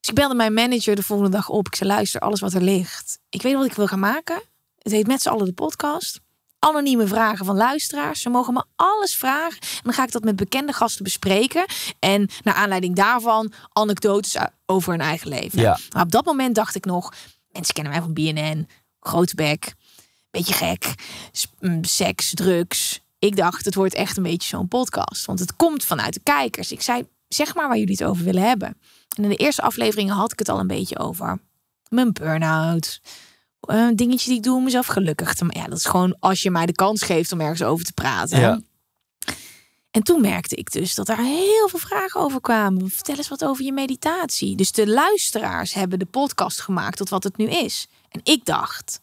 Dus ik belde mijn manager de volgende dag op. Ik zei, luister, alles wat er ligt. Ik weet wat ik wil gaan maken. Het heet met z'n allen de podcast. Anonieme vragen van luisteraars. Ze mogen me alles vragen. En dan ga ik dat met bekende gasten bespreken. En naar aanleiding daarvan anekdotes over hun eigen leven. Maar op dat moment dacht ik nog Mensen kennen mij van BNN, grote bek, beetje gek, mm, seks, drugs. Ik dacht, het wordt echt een beetje zo'n podcast. Want het komt vanuit de kijkers. Ik zei, zeg maar waar jullie het over willen hebben. En in de eerste afleveringen had ik het al een beetje over. Mijn burn-out. Een eh, dingetje die ik doe om mezelf gelukkig te maken. Ja, dat is gewoon als je mij de kans geeft om ergens over te praten. Ja. En toen merkte ik dus dat er heel veel vragen over kwamen. Vertel eens wat over je meditatie. Dus de luisteraars hebben de podcast gemaakt tot wat het nu is. En ik dacht,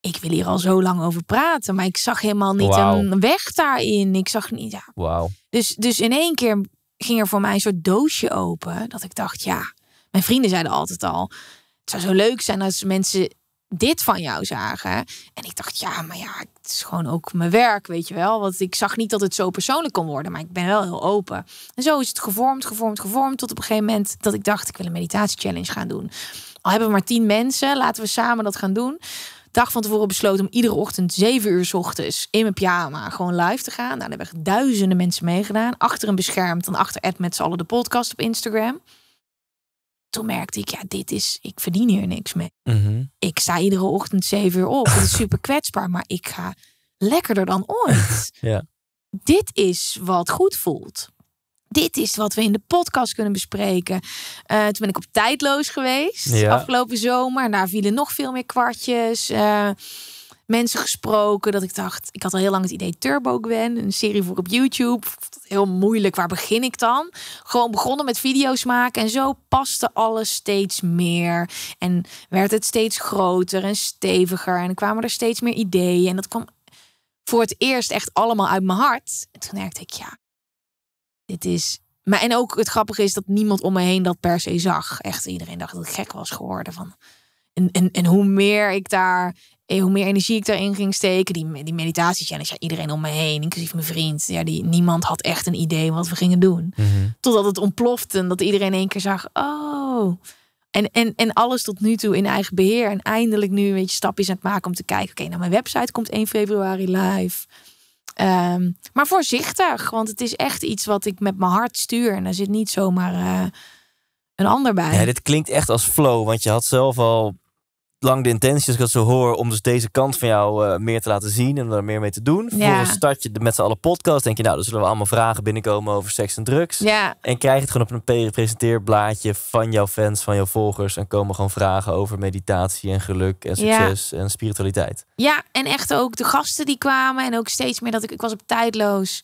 ik wil hier al zo lang over praten, maar ik zag helemaal niet een weg daarin. Ik zag niet. Ja. Wow. Dus, dus in één keer ging er voor mij een soort doosje open dat ik dacht, ja, mijn vrienden zeiden altijd al. Het zou zo leuk zijn als mensen dit van jou zagen. En ik dacht, ja, maar ja, het is gewoon ook mijn werk, weet je wel. Want ik zag niet dat het zo persoonlijk kon worden, maar ik ben wel heel open. En zo is het gevormd, gevormd, gevormd. Tot op een gegeven moment dat ik dacht, ik wil een meditatie-challenge gaan doen. Al hebben we maar tien mensen, laten we samen dat gaan doen. Dag van tevoren besloten om iedere ochtend zeven uur s ochtends in mijn pyjama gewoon live te gaan. Nou, daar hebben duizenden mensen meegedaan. Achter een beschermd en achter Ed met z'n allen de podcast op Instagram toen merkte ik, ja, dit is, ik verdien hier niks mee. Mhm. Ik sta iedere ochtend zeven uur op. Het is super kwetsbaar, maar ik ga lekkerder dan ooit. ja. Dit is wat goed voelt. Dit is wat we in de podcast kunnen bespreken. Eh, toen ben ik op tijdloos geweest ja. afgelopen zomer. Daar vielen nog veel meer kwartjes. Eh, mensen gesproken. Dat ik dacht, ik had al heel lang het idee Turbo Gwen, een serie voor op YouTube. Heel moeilijk, waar begin ik dan? Gewoon begonnen met video's maken en zo paste alles steeds meer. En werd het steeds groter en steviger. En kwamen er steeds meer ideeën. En dat kwam voor het eerst echt allemaal uit mijn hart. En toen merkte ik, ja, dit is. Maar en ook het grappige is dat niemand om me heen dat per se zag. Echt iedereen dacht dat ik gek was geworden van. En, en, en hoe meer ik daar eh, hoe meer energie ik daarin ging steken, die, die meditaties, ja, ja, iedereen om me heen, inclusief mijn vriend, ja, die, niemand had echt een idee wat we gingen doen. Mhm. Totdat het ontplofte en dat iedereen in één keer zag, oh. En, en, en alles tot nu toe in eigen beheer. En eindelijk nu een beetje stapjes aan het maken om te kijken, oké, nou mijn website komt 1 februari live. Ehm, maar voorzichtig, want het is echt iets wat ik met mijn hart stuur. En daar zit niet zomaar eh, een ander bij. Ja, dit klinkt echt als flow, want je had zelf al lang de intenties ik dat ze horen om dus deze kant van jou eh, meer te laten zien en er meer mee te doen. Voor een start je met z'n allen podcast. Denk je, nou, dan zullen we allemaal vragen binnenkomen over seks en drugs. Ja. En krijg je het gewoon op een presenteerblaadje van jouw fans, van jouw volgers. En komen gewoon vragen over meditatie en geluk en succes en spiritualiteit. Ja, en echt ook de gasten die kwamen en ook steeds meer dat ik, ik was op tijdloos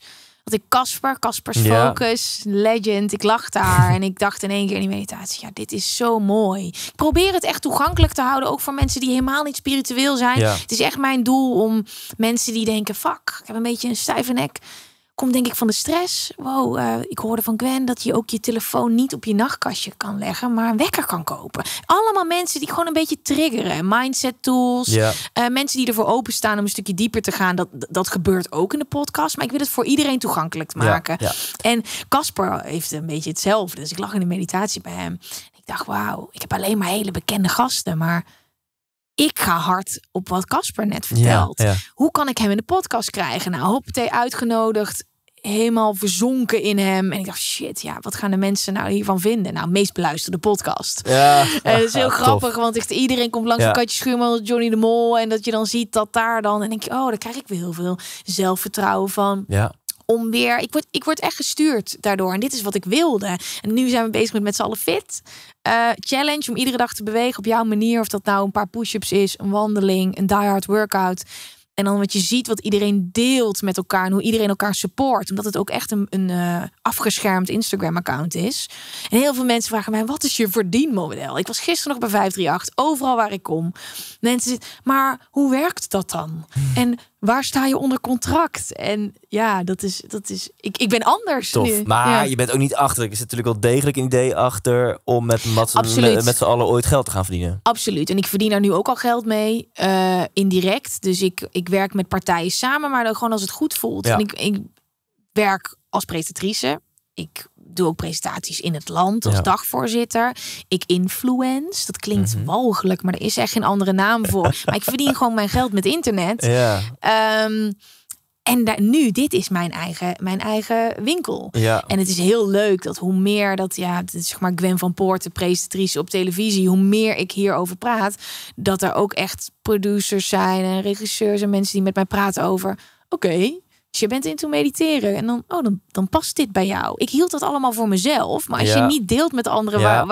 had ik Casper, Caspers Focus, Legend. Ik lag daar en ik dacht in één keer in die meditatie, ja, dit is zo mooi. Ik probeer het echt toegankelijk te houden, ook voor mensen die helemaal niet spiritueel zijn. Het is echt mijn doel om mensen die denken, fuck, ik heb een beetje een stijve nek Kom denk ik van de stress. Wow, eh, ik hoorde van Gwen dat je ook je telefoon niet op je nachtkastje kan leggen, maar een wekker kan kopen. Allemaal mensen die gewoon een beetje triggeren. Mindset tools. Eh, mensen die ervoor openstaan om een stukje dieper te gaan. Dat, dat gebeurt ook in de podcast. Maar ik wil het voor iedereen toegankelijk maken. En Casper heeft een beetje hetzelfde. Dus ik lag in de meditatie bij hem. Ik dacht, wauw, ik heb alleen maar hele bekende gasten, maar ik ga hard op wat Casper net vertelt. Hoe kan ik hem in de podcast krijgen? Nou, hoppatee, uitgenodigd helemaal verzonken in hem. En ik dacht, shit, ja, wat gaan de mensen nou hiervan vinden? Nou, meest beluisterde podcast. Ja. Eh, dat is heel grappig, want echt iedereen komt langs van katje schuurman, Johnny de Mol. En dat je dan ziet dat daar dan... En denk je, oh, daar krijg ik weer heel veel zelfvertrouwen van. Ja om weer. Ik word, ik word echt gestuurd daardoor. En dit is wat ik wilde. En nu zijn we bezig met met z'n allen fit. Eh, challenge om iedere dag te bewegen op jouw manier. Of dat nou een paar push-ups is, een wandeling, een die-hard workout. En dan wat je ziet, wat iedereen deelt met elkaar en hoe iedereen elkaar support. Omdat het ook echt een, een eh, afgeschermd Instagram-account is. En heel veel mensen vragen mij: wat is je verdienmodel? Ik was gisteren nog bij 538, overal waar ik kom. Mensen zitten, maar hoe werkt dat dan? Hmm. En waar sta je onder contract? En ja, dat is, dat is ik, ik ben anders Tof, Maar je bent ook niet achter. Er is natuurlijk wel degelijk een idee achter om met, met, met z'n allen ooit geld te gaan verdienen. Absoluut. En ik verdien daar nu ook al geld mee, eh, indirect. Dus ik, ik werk met partijen samen, maar dan gewoon als het goed voelt. Ja. En ik, ik werk als presentatrice. Ik doe ook presentaties in het land als dagvoorzitter. Ik influence. Dat klinkt mm walgelijk, maar er is echt geen andere naam voor. maar ik verdien gewoon mijn geld met internet. Ja. Ehm, en daar, nu, dit is mijn eigen, mijn eigen winkel. Ja. En het is heel leuk dat hoe meer dat, ja, zeg maar Gwen van Poorten, presentatrice op televisie, hoe meer ik hierover praat, dat er ook echt producers zijn en regisseurs en mensen die met mij praten over. Oké, dus je bent in toe mediteren en dan, oh, dan, dan past dit bij jou. Ik hield dat allemaal voor mezelf. Maar als je niet deelt met anderen waar,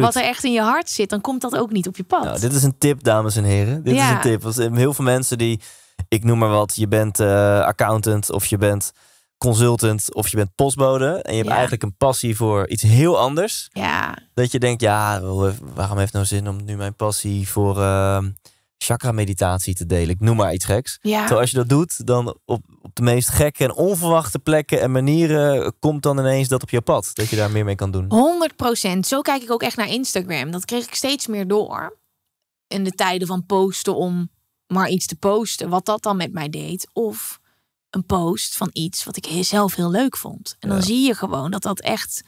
wat er echt in je hart zit, dan komt dat ook niet op je pad. Nou, dit is een tip, dames en heren. Dit ja. is een tip. heel veel mensen die, ik noem maar wat, je bent eh, accountant of je bent consultant of je bent postbode en je hebt eigenlijk een passie voor iets heel anders. Ja. Dat je denkt, ja, eh, waarom heeft nou zin om nu mijn passie voor ehm, chakra-meditatie te delen. Ik noem maar iets geks. Zoals als je dat doet, dan op, op de meest gekke en onverwachte plekken en manieren komt dan ineens dat op je pad. Dat je daar meer mee kan doen. 100%. Zo kijk ik ook echt naar Instagram. Dat kreeg ik steeds meer door. In de tijden van posten om maar iets te posten. Wat dat dan met mij deed. Of een post van iets wat ik zelf heel leuk vond. En dan zie je gewoon dat dat echt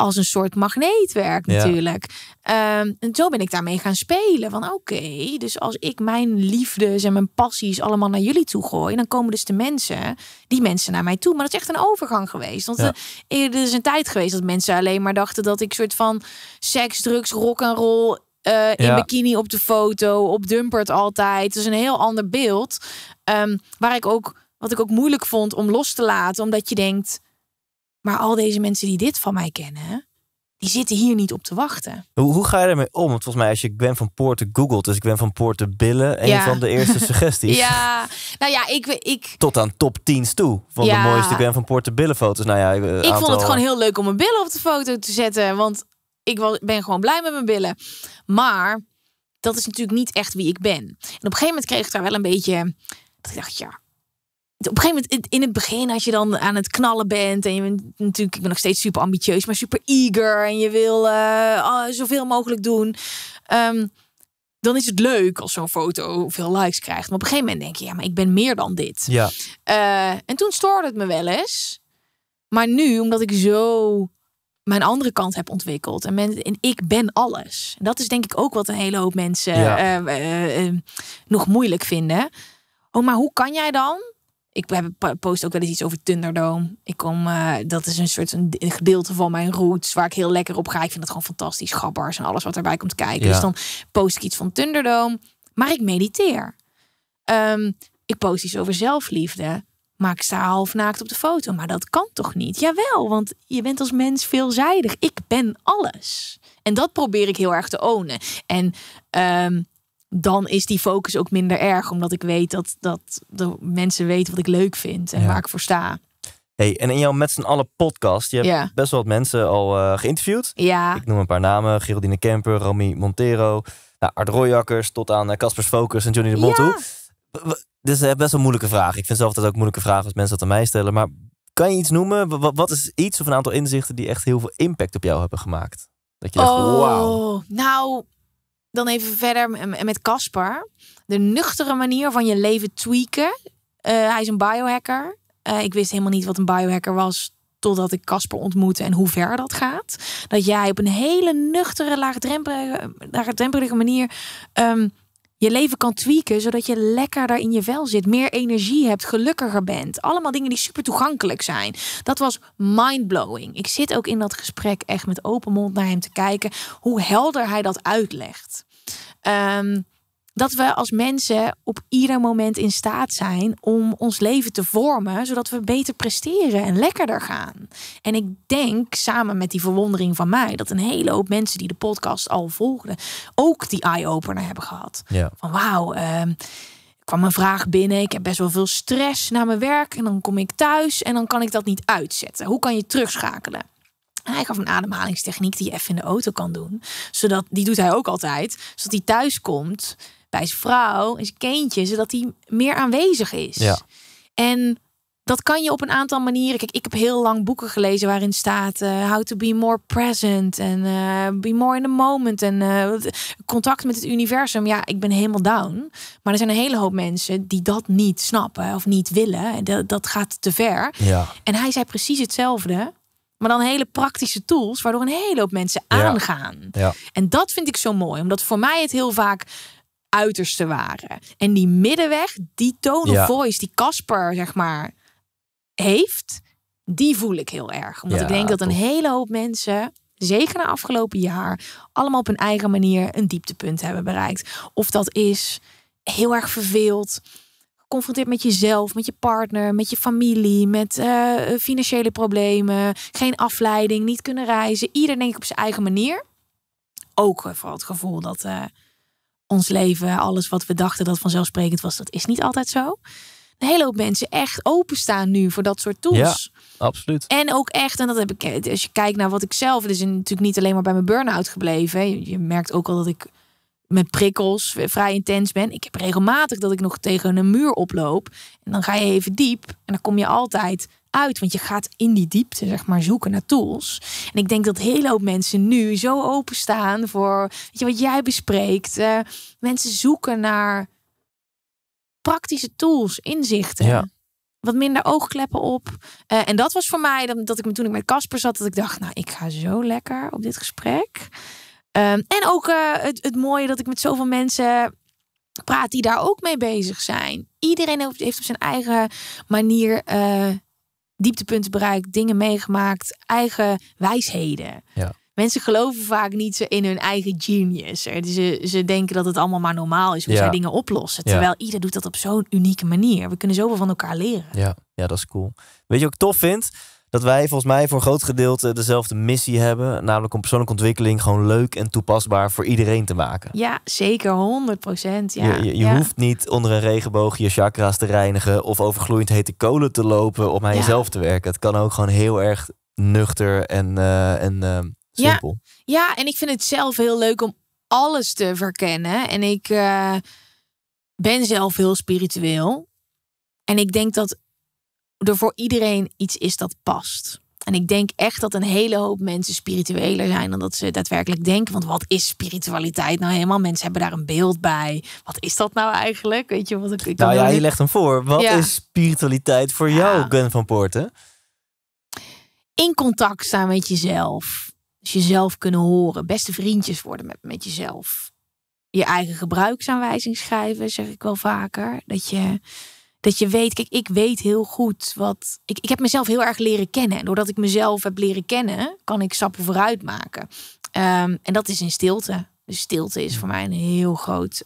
als een soort magneet werkt natuurlijk. Ehm, en zo ben ik daarmee gaan spelen. Van oké, dus als ik mijn liefdes en mijn passies allemaal naar jullie toe gooi, dan komen dus de mensen, die mensen naar mij toe. Maar dat is echt een overgang geweest. Want ja. Eh, er is een tijd geweest dat mensen alleen maar dachten dat ik soort van seks, drugs, rock en roll eh, in bikini op de foto, op dumpert altijd. Dus een heel ander beeld. Ehm, waar ik ook, wat ik ook moeilijk vond om los te laten, omdat je denkt maar al deze mensen die dit van mij kennen, die zitten hier niet op te wachten. Hoe, hoe ga je ermee om? Want volgens mij, als je Gwen van Poorten googelt, dus Gwen van Poorten billen, een van de eerste suggesties. ja, nou ja, ik, ik. Tot aan top 10 toe van de mooiste Gwen van Poorten foto's. Nou ja, eh, ik, vond het gewoon heel leuk om mijn billen op de foto te zetten, want ik ben gewoon blij met mijn billen. Maar dat is natuurlijk niet echt wie ik ben. En op een gegeven moment kreeg ik daar wel een beetje. Dat ik dacht, ja, op een gegeven moment, in het begin als je dan aan het knallen bent. En je bent natuurlijk, ik ben nog steeds super ambitieus, maar super eager. En je wil eh, zoveel mogelijk doen. Ehm, dan is het leuk als zo'n foto veel likes krijgt. Maar op een gegeven moment denk je, ja, maar ik ben meer dan dit. Ja. Eh, en toen stoorde het me wel eens. Maar nu, omdat ik zo mijn andere kant heb ontwikkeld. En, men, en ik ben alles. En dat is denk ik ook wat een hele hoop mensen eh, nog moeilijk vinden. Oh, maar hoe kan jij dan ik post ook wel eens iets over Thunderdome. Ik kom, eh, dat is een soort een, gedeelte van mijn roots waar ik heel lekker op ga. Ik vind het gewoon fantastisch. gabbers en alles wat erbij komt kijken. Dus dan post ik iets van Thunderdome. Maar ik mediteer. Ehm, ik post iets over zelfliefde. Maar ik sta half naakt op de foto. Maar dat kan toch niet? Jawel, want je bent als mens veelzijdig. Ik ben alles. En dat probeer ik heel erg te ownen. En ehm, dan is die focus ook minder erg. Omdat ik weet dat, dat de mensen weten wat ik leuk vind en waar ik voor sta. Hey, en in jouw Met z'n allen podcast, je hebt best wel wat mensen al eh, geïnterviewd. Ja. Ik noem een paar namen. Geraldine Kemper, Romy Montero, nou, Art Royakkers tot aan eh, Caspers Focus en Johnny de Molto. Dus Dit eh, is best wel moeilijke vraag. Ik vind zelf dat ook moeilijke vragen als mensen dat aan mij stellen. Maar kan je iets noemen? wat is iets of een aantal inzichten die echt heel veel impact op jou hebben gemaakt? Dat je dacht, oh, wauw. Nou, dan even verder met Casper, De nuchtere manier van je leven tweaken. Eh, hij is een biohacker. Eh, ik wist helemaal niet wat een biohacker was totdat ik Casper ontmoette en hoe ver dat gaat. Dat jij op een hele nuchtere, laagdrempelige, manier ehm, je leven kan tweaken, zodat je lekkerder in je vel zit, meer energie hebt, gelukkiger bent. Allemaal dingen die super toegankelijk zijn. Dat was mindblowing. Ik zit ook in dat gesprek echt met open mond naar hem te kijken, hoe helder hij dat uitlegt. Ehm, dat we als mensen op ieder moment in staat zijn om ons leven te vormen, zodat we beter presteren en lekkerder gaan. En ik denk samen met die verwondering van mij dat een hele hoop mensen die de podcast al volgden ook die eye-opener hebben gehad. Van wauw. Uh, kwam een vraag binnen. Ik heb best wel veel stress na mijn werk. En dan kom ik thuis en dan kan ik dat niet uitzetten. Hoe kan je terugschakelen? hij gaf een ademhalingstechniek die je even in de auto kan doen. Zodat, die doet hij ook altijd. Zodat hij thuis komt bij zijn vrouw en zijn kindje, zodat hij meer aanwezig is. Ja. En dat kan je op een aantal manieren. Kijk, ik heb heel lang boeken gelezen waarin staat eh, how to be more present en eh, be more in the moment en eh, contact met het universum. Ja, ik ben helemaal down. Maar er zijn een hele hoop mensen die dat niet snappen of niet willen. Dat, dat gaat te ver. Ja. En hij zei precies hetzelfde. Maar dan hele praktische tools waardoor een hele hoop mensen aangaan. Ja. En dat vind ik zo mooi. Omdat voor mij het heel vaak uiterste waren. En die middenweg, die tone of voice, die Casper, zeg maar, heeft, die voel ik heel erg. Omdat ik denk dat een hele hoop mensen, zeker na afgelopen jaar, allemaal op hun eigen manier een dieptepunt hebben bereikt. Of dat is heel erg verveeld. Geconfronteerd met jezelf, met je partner, met je familie, met eh, financiële problemen, geen afleiding, niet kunnen reizen. Ieder denk ik op zijn eigen manier. Ook vooral het gevoel dat eh, ons leven, alles wat we dachten dat vanzelfsprekend was, dat is niet altijd zo. Een hele hoop mensen echt openstaan nu voor dat soort tools. Ja, absoluut. En ook echt, en dat heb ik, als je kijkt naar wat ik zelf, dus natuurlijk niet alleen maar bij mijn burn-out gebleven. Je merkt ook al dat ik met prikkels vrij intens ben. Ik heb regelmatig dat ik nog tegen een muur oploop. En dan ga je even diep en dan kom je altijd uit, want je gaat in die diepte, zeg maar, zoeken naar tools. En ik denk dat heel hoop mensen nu zo openstaan voor weet je, wat jij bespreekt. Eh, mensen zoeken naar praktische tools, inzichten. Wat minder oogkleppen op. Eh, en dat was voor mij dat, dat ik toen ik met Casper zat, dat ik dacht, nou, ik ga zo lekker op dit gesprek. Ehm, en ook eh, het, het mooie dat ik met zoveel mensen praat die daar ook mee bezig zijn. Iedereen heeft, op zijn eigen manier dieptepunten bereikt, dingen meegemaakt, eigen wijsheden. Ja. Mensen geloven vaak niet in hun eigen genius. Ze, ze denken dat het allemaal maar normaal is hoe zij dingen oplossen. Terwijl ieder doet dat op zo'n unieke manier. We kunnen zoveel van elkaar leren. Ja, ja dat is cool. Weet je wat ik tof vind? dat wij volgens mij voor een groot gedeelte dezelfde missie hebben. Namelijk om persoonlijke ontwikkeling gewoon leuk en toepasbaar voor iedereen te maken. Ja, zeker 100 procent. Ja. Je, je, hoeft niet onder een regenboog je chakra's te reinigen of over gloeiend hete kolen te lopen om aan jezelf te werken. Het kan ook gewoon heel erg nuchter en, eh, en eh, simpel. Ja, ja, en ik vind het zelf heel leuk om alles te verkennen. En ik eh, ben zelf heel spiritueel. En ik denk dat er voor iedereen iets is dat past. En ik denk echt dat een hele hoop mensen spiritueler zijn dan dat ze daadwerkelijk denken. Want wat is spiritualiteit nou helemaal? Mensen hebben daar een beeld bij. Wat is dat nou eigenlijk? Weet je wat ik. ik nou ja, je legt hem voor. Wat is spiritualiteit voor jou, Gun van Poorten? In contact staan met jezelf. Dus jezelf kunnen horen. Beste vriendjes worden met, met jezelf. Je eigen gebruiksaanwijzing schrijven, zeg ik wel vaker. Dat je dat je weet, kijk, ik weet heel goed wat. Ik, ik heb mezelf heel erg leren kennen. En doordat ik mezelf heb leren kennen, kan ik sappen vooruit maken. Ehm, en dat is in stilte. Dus stilte is voor mm. mij een heel groot.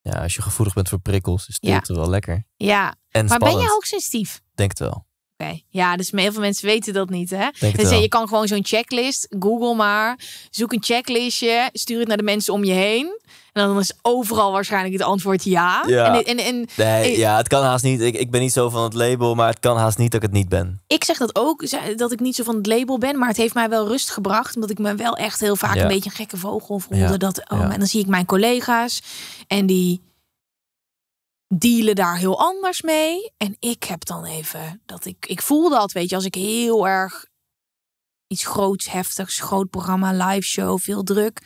Ja, als je gevoelig bent voor prikkels, is stilte wel lekker. Ja, en maar ben je ook sensitief? Denk het wel ja, dus heel veel mensen weten dat niet, hè? Dus je kan gewoon zo'n checklist, Google maar, zoek een checklistje, stuur het naar de mensen om je heen. En dan is overal waarschijnlijk het antwoord ja. ja. En, en, en, nee, ja, het kan haast niet. Ik, ik ben niet zo van het label, maar het kan haast niet dat ik het niet ben. Ik zeg dat ook, dat ik niet zo van het label ben, maar het heeft mij wel rust gebracht. Omdat ik me wel echt heel vaak een beetje een gekke vogel voelde. Ja. Dat, oh, En dan zie ik mijn collega's en die dealen daar heel anders mee. En ik heb dan even dat ik, ik voel dat, weet je, als ik heel erg iets groots, heftigs, groot programma, live show, veel druk,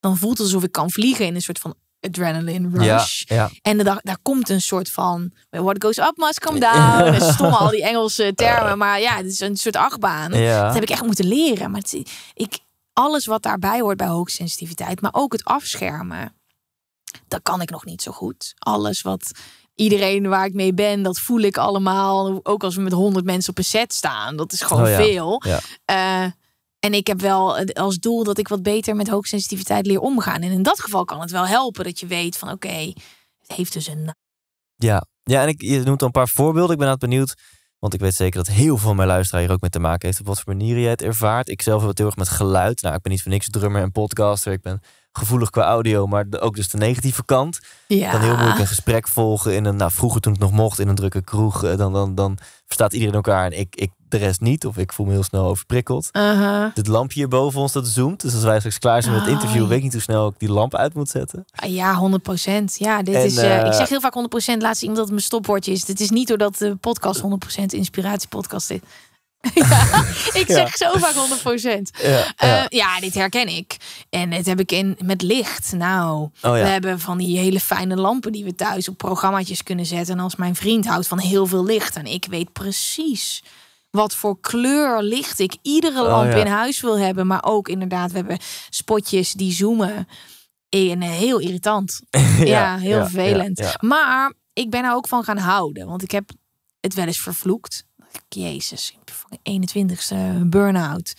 dan voelt het alsof ik kan vliegen in een soort van adrenaline rush. Ja, ja. En daar, daar komt een soort van what goes up must come down. en stom al die Engelse termen, eh. maar ja, het is een soort achtbaan. Dat heb ik echt moeten leren. Maar het, ik, alles wat daarbij hoort bij hoogsensitiviteit, maar ook het afschermen dat kan ik nog niet zo goed. Alles wat iedereen waar ik mee ben, dat voel ik allemaal. Ook als we met honderd mensen op een set staan, dat is gewoon oh veel. Eh, en ik heb wel als doel dat ik wat beter met hoogsensitiviteit leer omgaan. En in dat geval kan het wel helpen dat je weet van oké, het heeft dus een. Ja, ja en ik, je noemt al een paar voorbeelden. Ik ben aan het benieuwd. Want ik weet zeker dat heel veel mijn luisteraar ook mee te maken heeft. Op wat voor manier je het ervaart. Ik zelf heb het heel erg met geluid. Nou, ik ben niet voor niks drummer en podcaster. Ik ben gevoelig qua audio, maar ook dus de negatieve kant. Ja. Dan heel moeilijk een gesprek volgen in een, nou vroeger toen het nog mocht, in een drukke kroeg, eh, dan, dan, dan verstaat iedereen elkaar en ik, ik de rest niet. Of ik voel me heel snel overprikkeld. Uh Dit lampje hier boven ons, dat zoomt. Dus als wij straks klaar zijn met het interview, weet ik niet hoe snel ik die lamp uit moet zetten. Ah, ja, 100 procent. Ja, dit is, uh, ik eh, zeg heel vaak 100 procent. Laatst iemand dat het mijn stopwoordje is. Dit is niet doordat de podcast 100 procent inspiratiepodcast is. ik zeg zo vaak 100%. procent. Eh, ja. dit herken ik. En het heb ik in, met licht. Nou, oh, we hebben van die hele fijne lampen die we thuis op programmaatjes kunnen zetten. En als mijn vriend houdt van heel veel licht en ik weet precies wat voor kleur licht ik iedere oh, lamp in huis wil hebben. Maar ook inderdaad, we hebben spotjes die zoomen. En eh, heel irritant. ja, heel vervelend. Maar ik ben er ook van gaan houden. Want ik heb het wel eens vervloekt. Jezus, 21ste burn-out.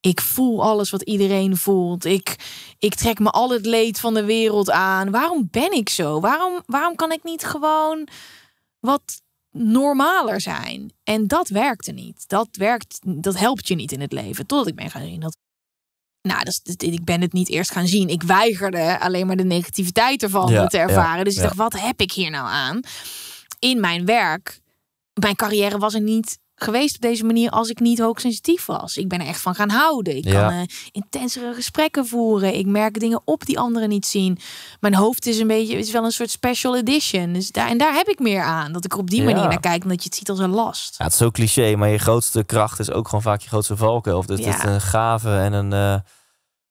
Ik voel alles wat iedereen voelt. Ik, ik trek me al het leed van de wereld aan. Waarom ben ik zo? Waarom, waarom kan ik niet gewoon wat normaler zijn? En dat werkte niet. Dat, werkt, dat helpt je niet in het leven. Totdat ik ben gaan zien dat nou, dat is, ik ben het niet eerst gaan zien. Ik weigerde alleen maar de negativiteit ervan te ervaren. dus ik dacht, wat heb ik hier nou aan? In mijn werk mijn carrière was er niet geweest op deze manier als ik niet hoogsensitief was. Ik ben er echt van gaan houden. Ik kan eh, intensere gesprekken voeren. Ik merk dingen op die anderen niet zien. Mijn hoofd is een beetje, is wel een soort special edition. Dus daar, en daar heb ik meer aan. Dat ik er op die manier naar kijk. en Dat je het ziet als een last. Ja, het is zo cliché, maar je grootste kracht is ook gewoon vaak je grootste valkuil. Of dus het is een gave en een, eh,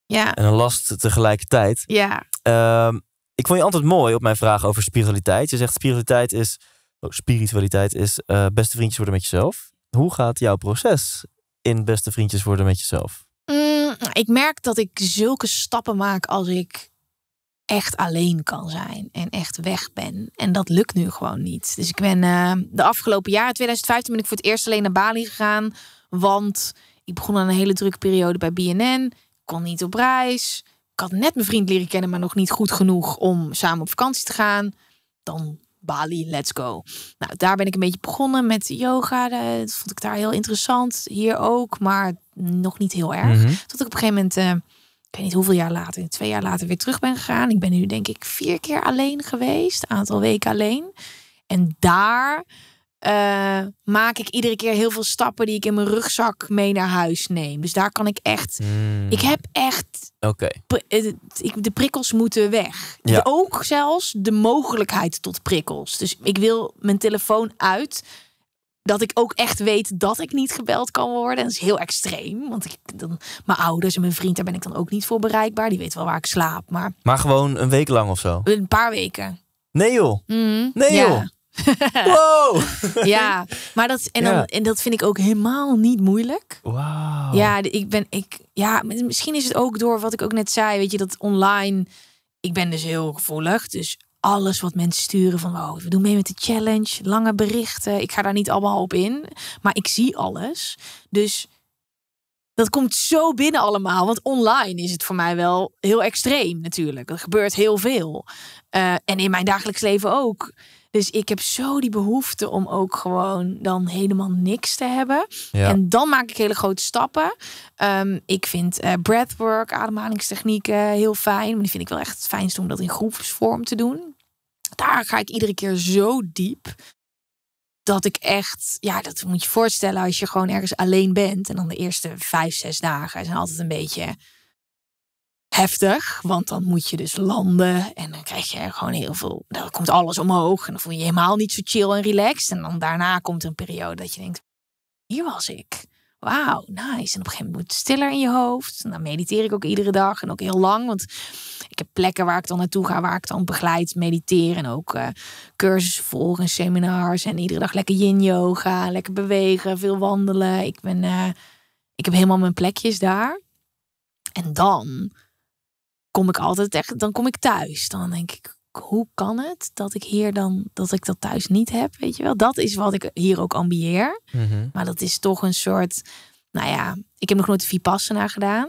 ja. en een last tegelijkertijd. Ja. Ehm, ik vond je antwoord mooi op mijn vraag over spiritualiteit. Je zegt spiritualiteit is spiritualiteit is eh, beste vriendjes worden met jezelf. Hoe gaat jouw proces in beste vriendjes worden met jezelf? Mm, ik merk dat ik zulke stappen maak als ik echt alleen kan zijn en echt weg ben. En dat lukt nu gewoon niet. Dus ik ben eh, de afgelopen jaar, 2015, ben ik voor het eerst alleen naar Bali gegaan. Want ik begon aan een hele drukke periode bij BNN. Kon niet op reis. Ik had net mijn vriend leren kennen, maar nog niet goed genoeg om samen op vakantie te gaan. Dan Bali, let's go. Nou, daar ben ik een beetje begonnen met yoga. Eh, dat vond ik daar heel interessant. Hier ook, maar nog niet heel erg. Mhm. Tot ik op een gegeven moment, eh, ik weet niet hoeveel jaar later, twee jaar later weer terug ben gegaan. Ik ben nu denk ik vier keer alleen geweest, Een aantal weken alleen. En daar eh, maak ik iedere keer heel veel stappen die ik in mijn rugzak mee naar huis neem. Dus daar kan ik echt. Hmm. Ik heb echt. Oké. Eh, de prikkels moeten weg. Ja. Ook zelfs de mogelijkheid tot prikkels. Dus ik wil mijn telefoon uit. Dat ik ook echt weet dat ik niet gebeld kan worden. Dat is heel extreem. Want ik, dan, mijn ouders en mijn vriend, daar ben ik dan ook niet voor bereikbaar. Die weten wel waar ik slaap. Maar, maar gewoon een week lang of zo? Een paar weken. Nee joh. Mm. nee ja. joh. wow! ja, maar dat, en, dan, en dat vind ik ook helemaal niet moeilijk. Wow. Ja, ik ben, ik, ja, misschien is het ook door wat ik ook net zei, weet je, dat online, ik ben dus heel gevoelig, dus alles wat mensen sturen van, wow, we doen mee met de challenge, lange berichten, ik ga daar niet allemaal op in, maar ik zie alles. Dus dat komt zo binnen allemaal. Want online is het voor mij wel heel extreem natuurlijk. Er gebeurt heel veel. Eh, en in mijn dagelijks leven ook. Dus ik heb zo die behoefte om ook gewoon dan helemaal niks te hebben. En dan maak ik hele grote stappen. Ehm, ik vind eh, breathwork, ademhalingstechnieken heel fijn. Maar die vind ik wel echt het fijnst om dat in groepsvorm te doen. Daar ga ik iedere keer zo diep dat ik echt, ja, dat moet je voorstellen als je gewoon ergens alleen bent. En dan de eerste vijf, zes dagen zijn altijd een beetje heftig, want dan moet je dus landen en dan krijg je gewoon heel veel, dan komt alles omhoog en dan voel je je helemaal niet zo chill en relaxed. En dan daarna komt een periode dat je denkt, hier was ik. Wauw, nice. En op een gegeven moment stiller in je hoofd. En dan mediteer ik ook iedere dag en ook heel lang. Want ik heb plekken waar ik dan naartoe ga, waar ik dan begeleid mediteer. En ook eh, cursussen volgen en seminars. En iedere dag lekker yin-yoga, lekker bewegen, veel wandelen. Ik, ben, eh, ik heb helemaal mijn plekjes daar. En dan kom ik altijd echt, dan kom ik thuis. Dan denk ik, hoe kan het dat ik hier dan, dat ik dat thuis niet heb? Weet je wel, dat is wat ik hier ook ambieer. Mhm. Maar dat is toch een soort, nou ja, ik heb nog nooit de Vipassana gedaan.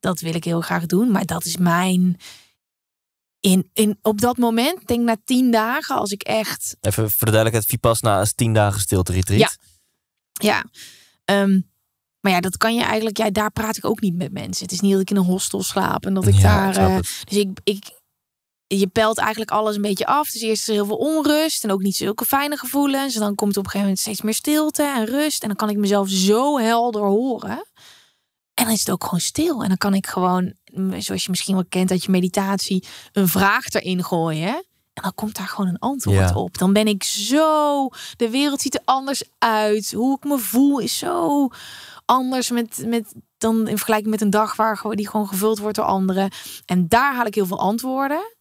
Dat wil ik heel graag doen, maar dat is mijn. In, in, op dat moment, denk na tien dagen, als ik echt. Even verduidelijk, het Vipassana is tien dagen stilte retreat. Ja. ja. Ehm, maar ja, dat kan je eigenlijk. Ja, daar praat ik ook niet met mensen. Het is niet dat ik in een hostel slaap en dat ik daar. Eh, dus ik, ik, je pelt eigenlijk alles een beetje af. Dus eerst is er heel veel onrust en ook niet zulke fijne gevoelens. En dan komt op een gegeven moment steeds meer stilte en rust. En dan kan ik mezelf zo helder horen. En dan is het ook gewoon stil. En dan kan ik gewoon, zoals je misschien wel kent uit je meditatie, een vraag erin gooien. En dan komt daar gewoon een antwoord op. Dan ben ik zo. De wereld ziet er anders uit. Hoe ik me voel is zo anders met, met dan in vergelijking met een dag waar gewoon die gewoon gevuld wordt door anderen. En daar haal ik heel veel antwoorden.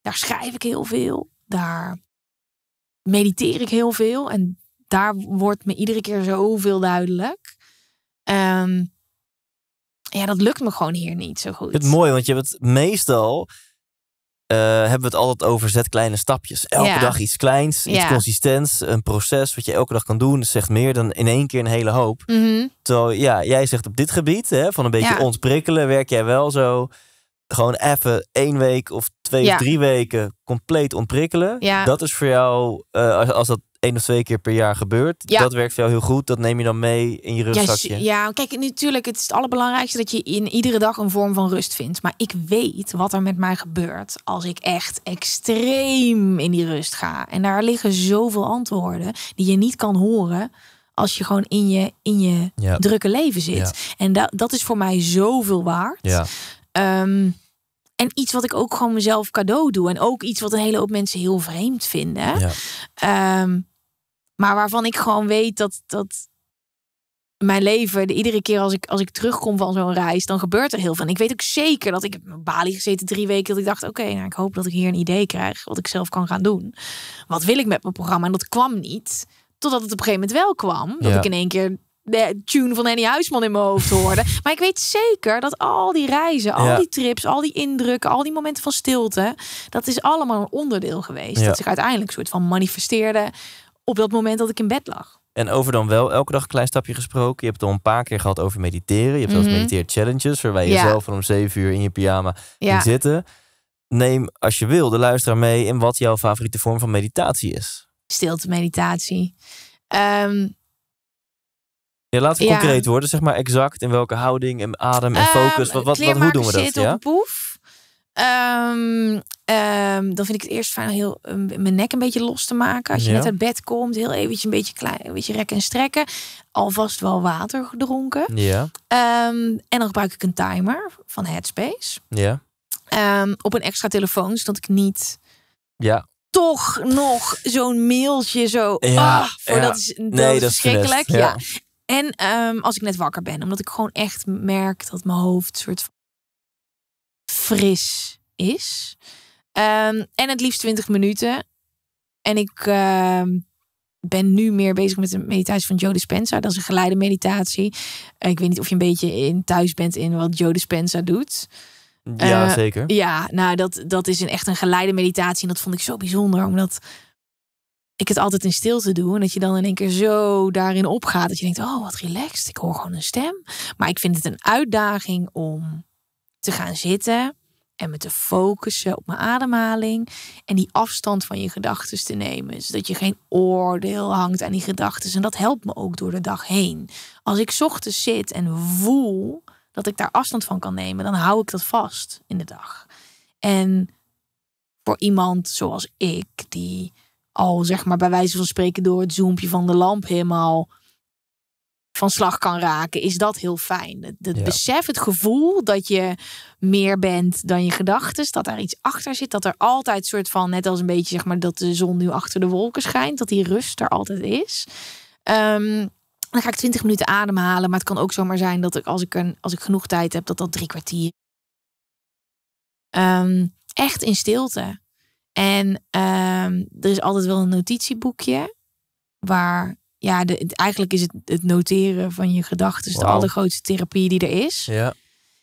Daar schrijf ik heel veel. Daar mediteer ik heel veel. En daar wordt me iedere keer zoveel duidelijk. Ehm, ja, dat lukt me gewoon hier niet zo goed. Het mooie, want je hebt meestal eh, hebben we het altijd over zet kleine stapjes. Elke dag iets kleins, iets ja. consistents, een proces wat je elke dag kan doen. Dat zegt meer dan in één keer een hele hoop. Mm ja, jij zegt op dit gebied, hè, van een beetje ja. ontprikkelen, werk jij wel zo. Gewoon even één week of twee of drie weken compleet ontprikkelen. Dat is voor jou, eh, als, als dat één of twee keer per jaar gebeurt. Ja. Dat werkt wel heel goed. Dat neem je dan mee in je rustzakje. Ja, ja, kijk, natuurlijk, het is het allerbelangrijkste dat je in iedere dag een vorm van rust vindt. Maar ik weet wat er met mij gebeurt als ik echt extreem in die rust ga. En daar liggen zoveel antwoorden die je niet kan horen als je gewoon in je, in je drukke leven zit. En dat dat is voor mij zoveel waard. Um, en iets wat ik ook gewoon mezelf cadeau doe. En ook iets wat een hele hoop mensen heel vreemd vinden. Ja. Ehm, maar waarvan ik gewoon weet dat, dat mijn leven, de, iedere keer als ik, als ik terugkom van zo'n reis, dan gebeurt er heel veel. En ik weet ook zeker dat ik op Bali gezeten drie weken. Dat ik dacht, oké, nou, ik hoop dat ik hier een idee krijg wat ik zelf kan gaan doen. Wat wil ik met mijn programma? En dat kwam niet. Totdat het op een gegeven moment wel kwam. Dat ik in één keer de tune van Henny Huisman in mijn hoofd hoorde. maar ik weet zeker dat al die reizen, al die trips, al die indrukken, al die momenten van stilte, dat is allemaal een onderdeel geweest. Dat zich uiteindelijk een soort van manifesteerde op dat moment dat ik in bed lag. En over dan wel elke dag een klein stapje gesproken. Je hebt het al een paar keer gehad over mediteren. Je hebt zelfs mm mediteer-challenges, waarbij je ja. zelf van om zeven uur in je pyjama ja. zitten. Neem als je wil de luisteraar mee in wat jouw favoriete vorm van meditatie is. Stilte meditatie. Um, ja, laten we concreet worden. Zeg maar exact in welke houding en adem en ehm, focus. Wat, wat, wat, hoe doen we dat? ja? op poef. Ehm, Ehm, dan vind ik het eerst fijn heel eh, mijn nek een beetje los te maken. Als je net uit bed komt, heel eventjes een beetje klein, een beetje rekken en strekken. Alvast wel water gedronken. Ja. Ehm, en dan gebruik ik een timer van Headspace. Ja. Ehm, op een extra telefoon, zodat ik niet ja. toch nog zo'n mailtje zo. Ja, ah, voor dat is, dat nee, is verschrikkelijk. ja. En als ik net wakker ben, omdat ik gewoon echt merk dat mijn hoofd soort fris is. Ehm, en het liefst 20 minuten. En ik ehm, ben nu meer bezig met de meditatie van Joe Spencer Dat is een geleide meditatie. Eh, ik weet niet of je een beetje in thuis bent in wat Joe Spencer doet. Ja, eh, zeker. Ja, nou dat, dat is een, echt een geleide meditatie. En dat vond ik zo bijzonder, omdat ik het altijd in stilte doe. En dat je dan in één keer zo daarin opgaat. Dat je denkt, oh wat relaxed, ik hoor gewoon een stem. Maar ik vind het een uitdaging om te gaan zitten en me te focussen op mijn ademhaling en die afstand van je gedachten te nemen, zodat je geen oordeel hangt aan die gedachten. En dat helpt me ook door de dag heen. Als ik ochtends zit en voel dat ik daar afstand van kan nemen, dan hou ik dat vast in de dag. En voor iemand zoals ik, die al zeg maar bij wijze van spreken door het zoompje van de lamp helemaal van slag kan raken, is dat heel fijn. Het, besef, het gevoel dat je meer bent dan je gedachten, dat daar iets achter zit, dat er altijd soort van, net als een beetje zeg maar dat de zon nu achter de wolken schijnt, dat die rust er altijd is. Ehm, dan ga ik 20 minuten ademhalen, maar het kan ook zomaar zijn dat ik als ik, een, als ik genoeg tijd heb, dat dat drie kwartier. Ehm, echt in stilte. En ehm, er is altijd wel een notitieboekje waar ja, eigenlijk is het het noteren van je gedachten wow. de allergrootste therapie die er is. Ja.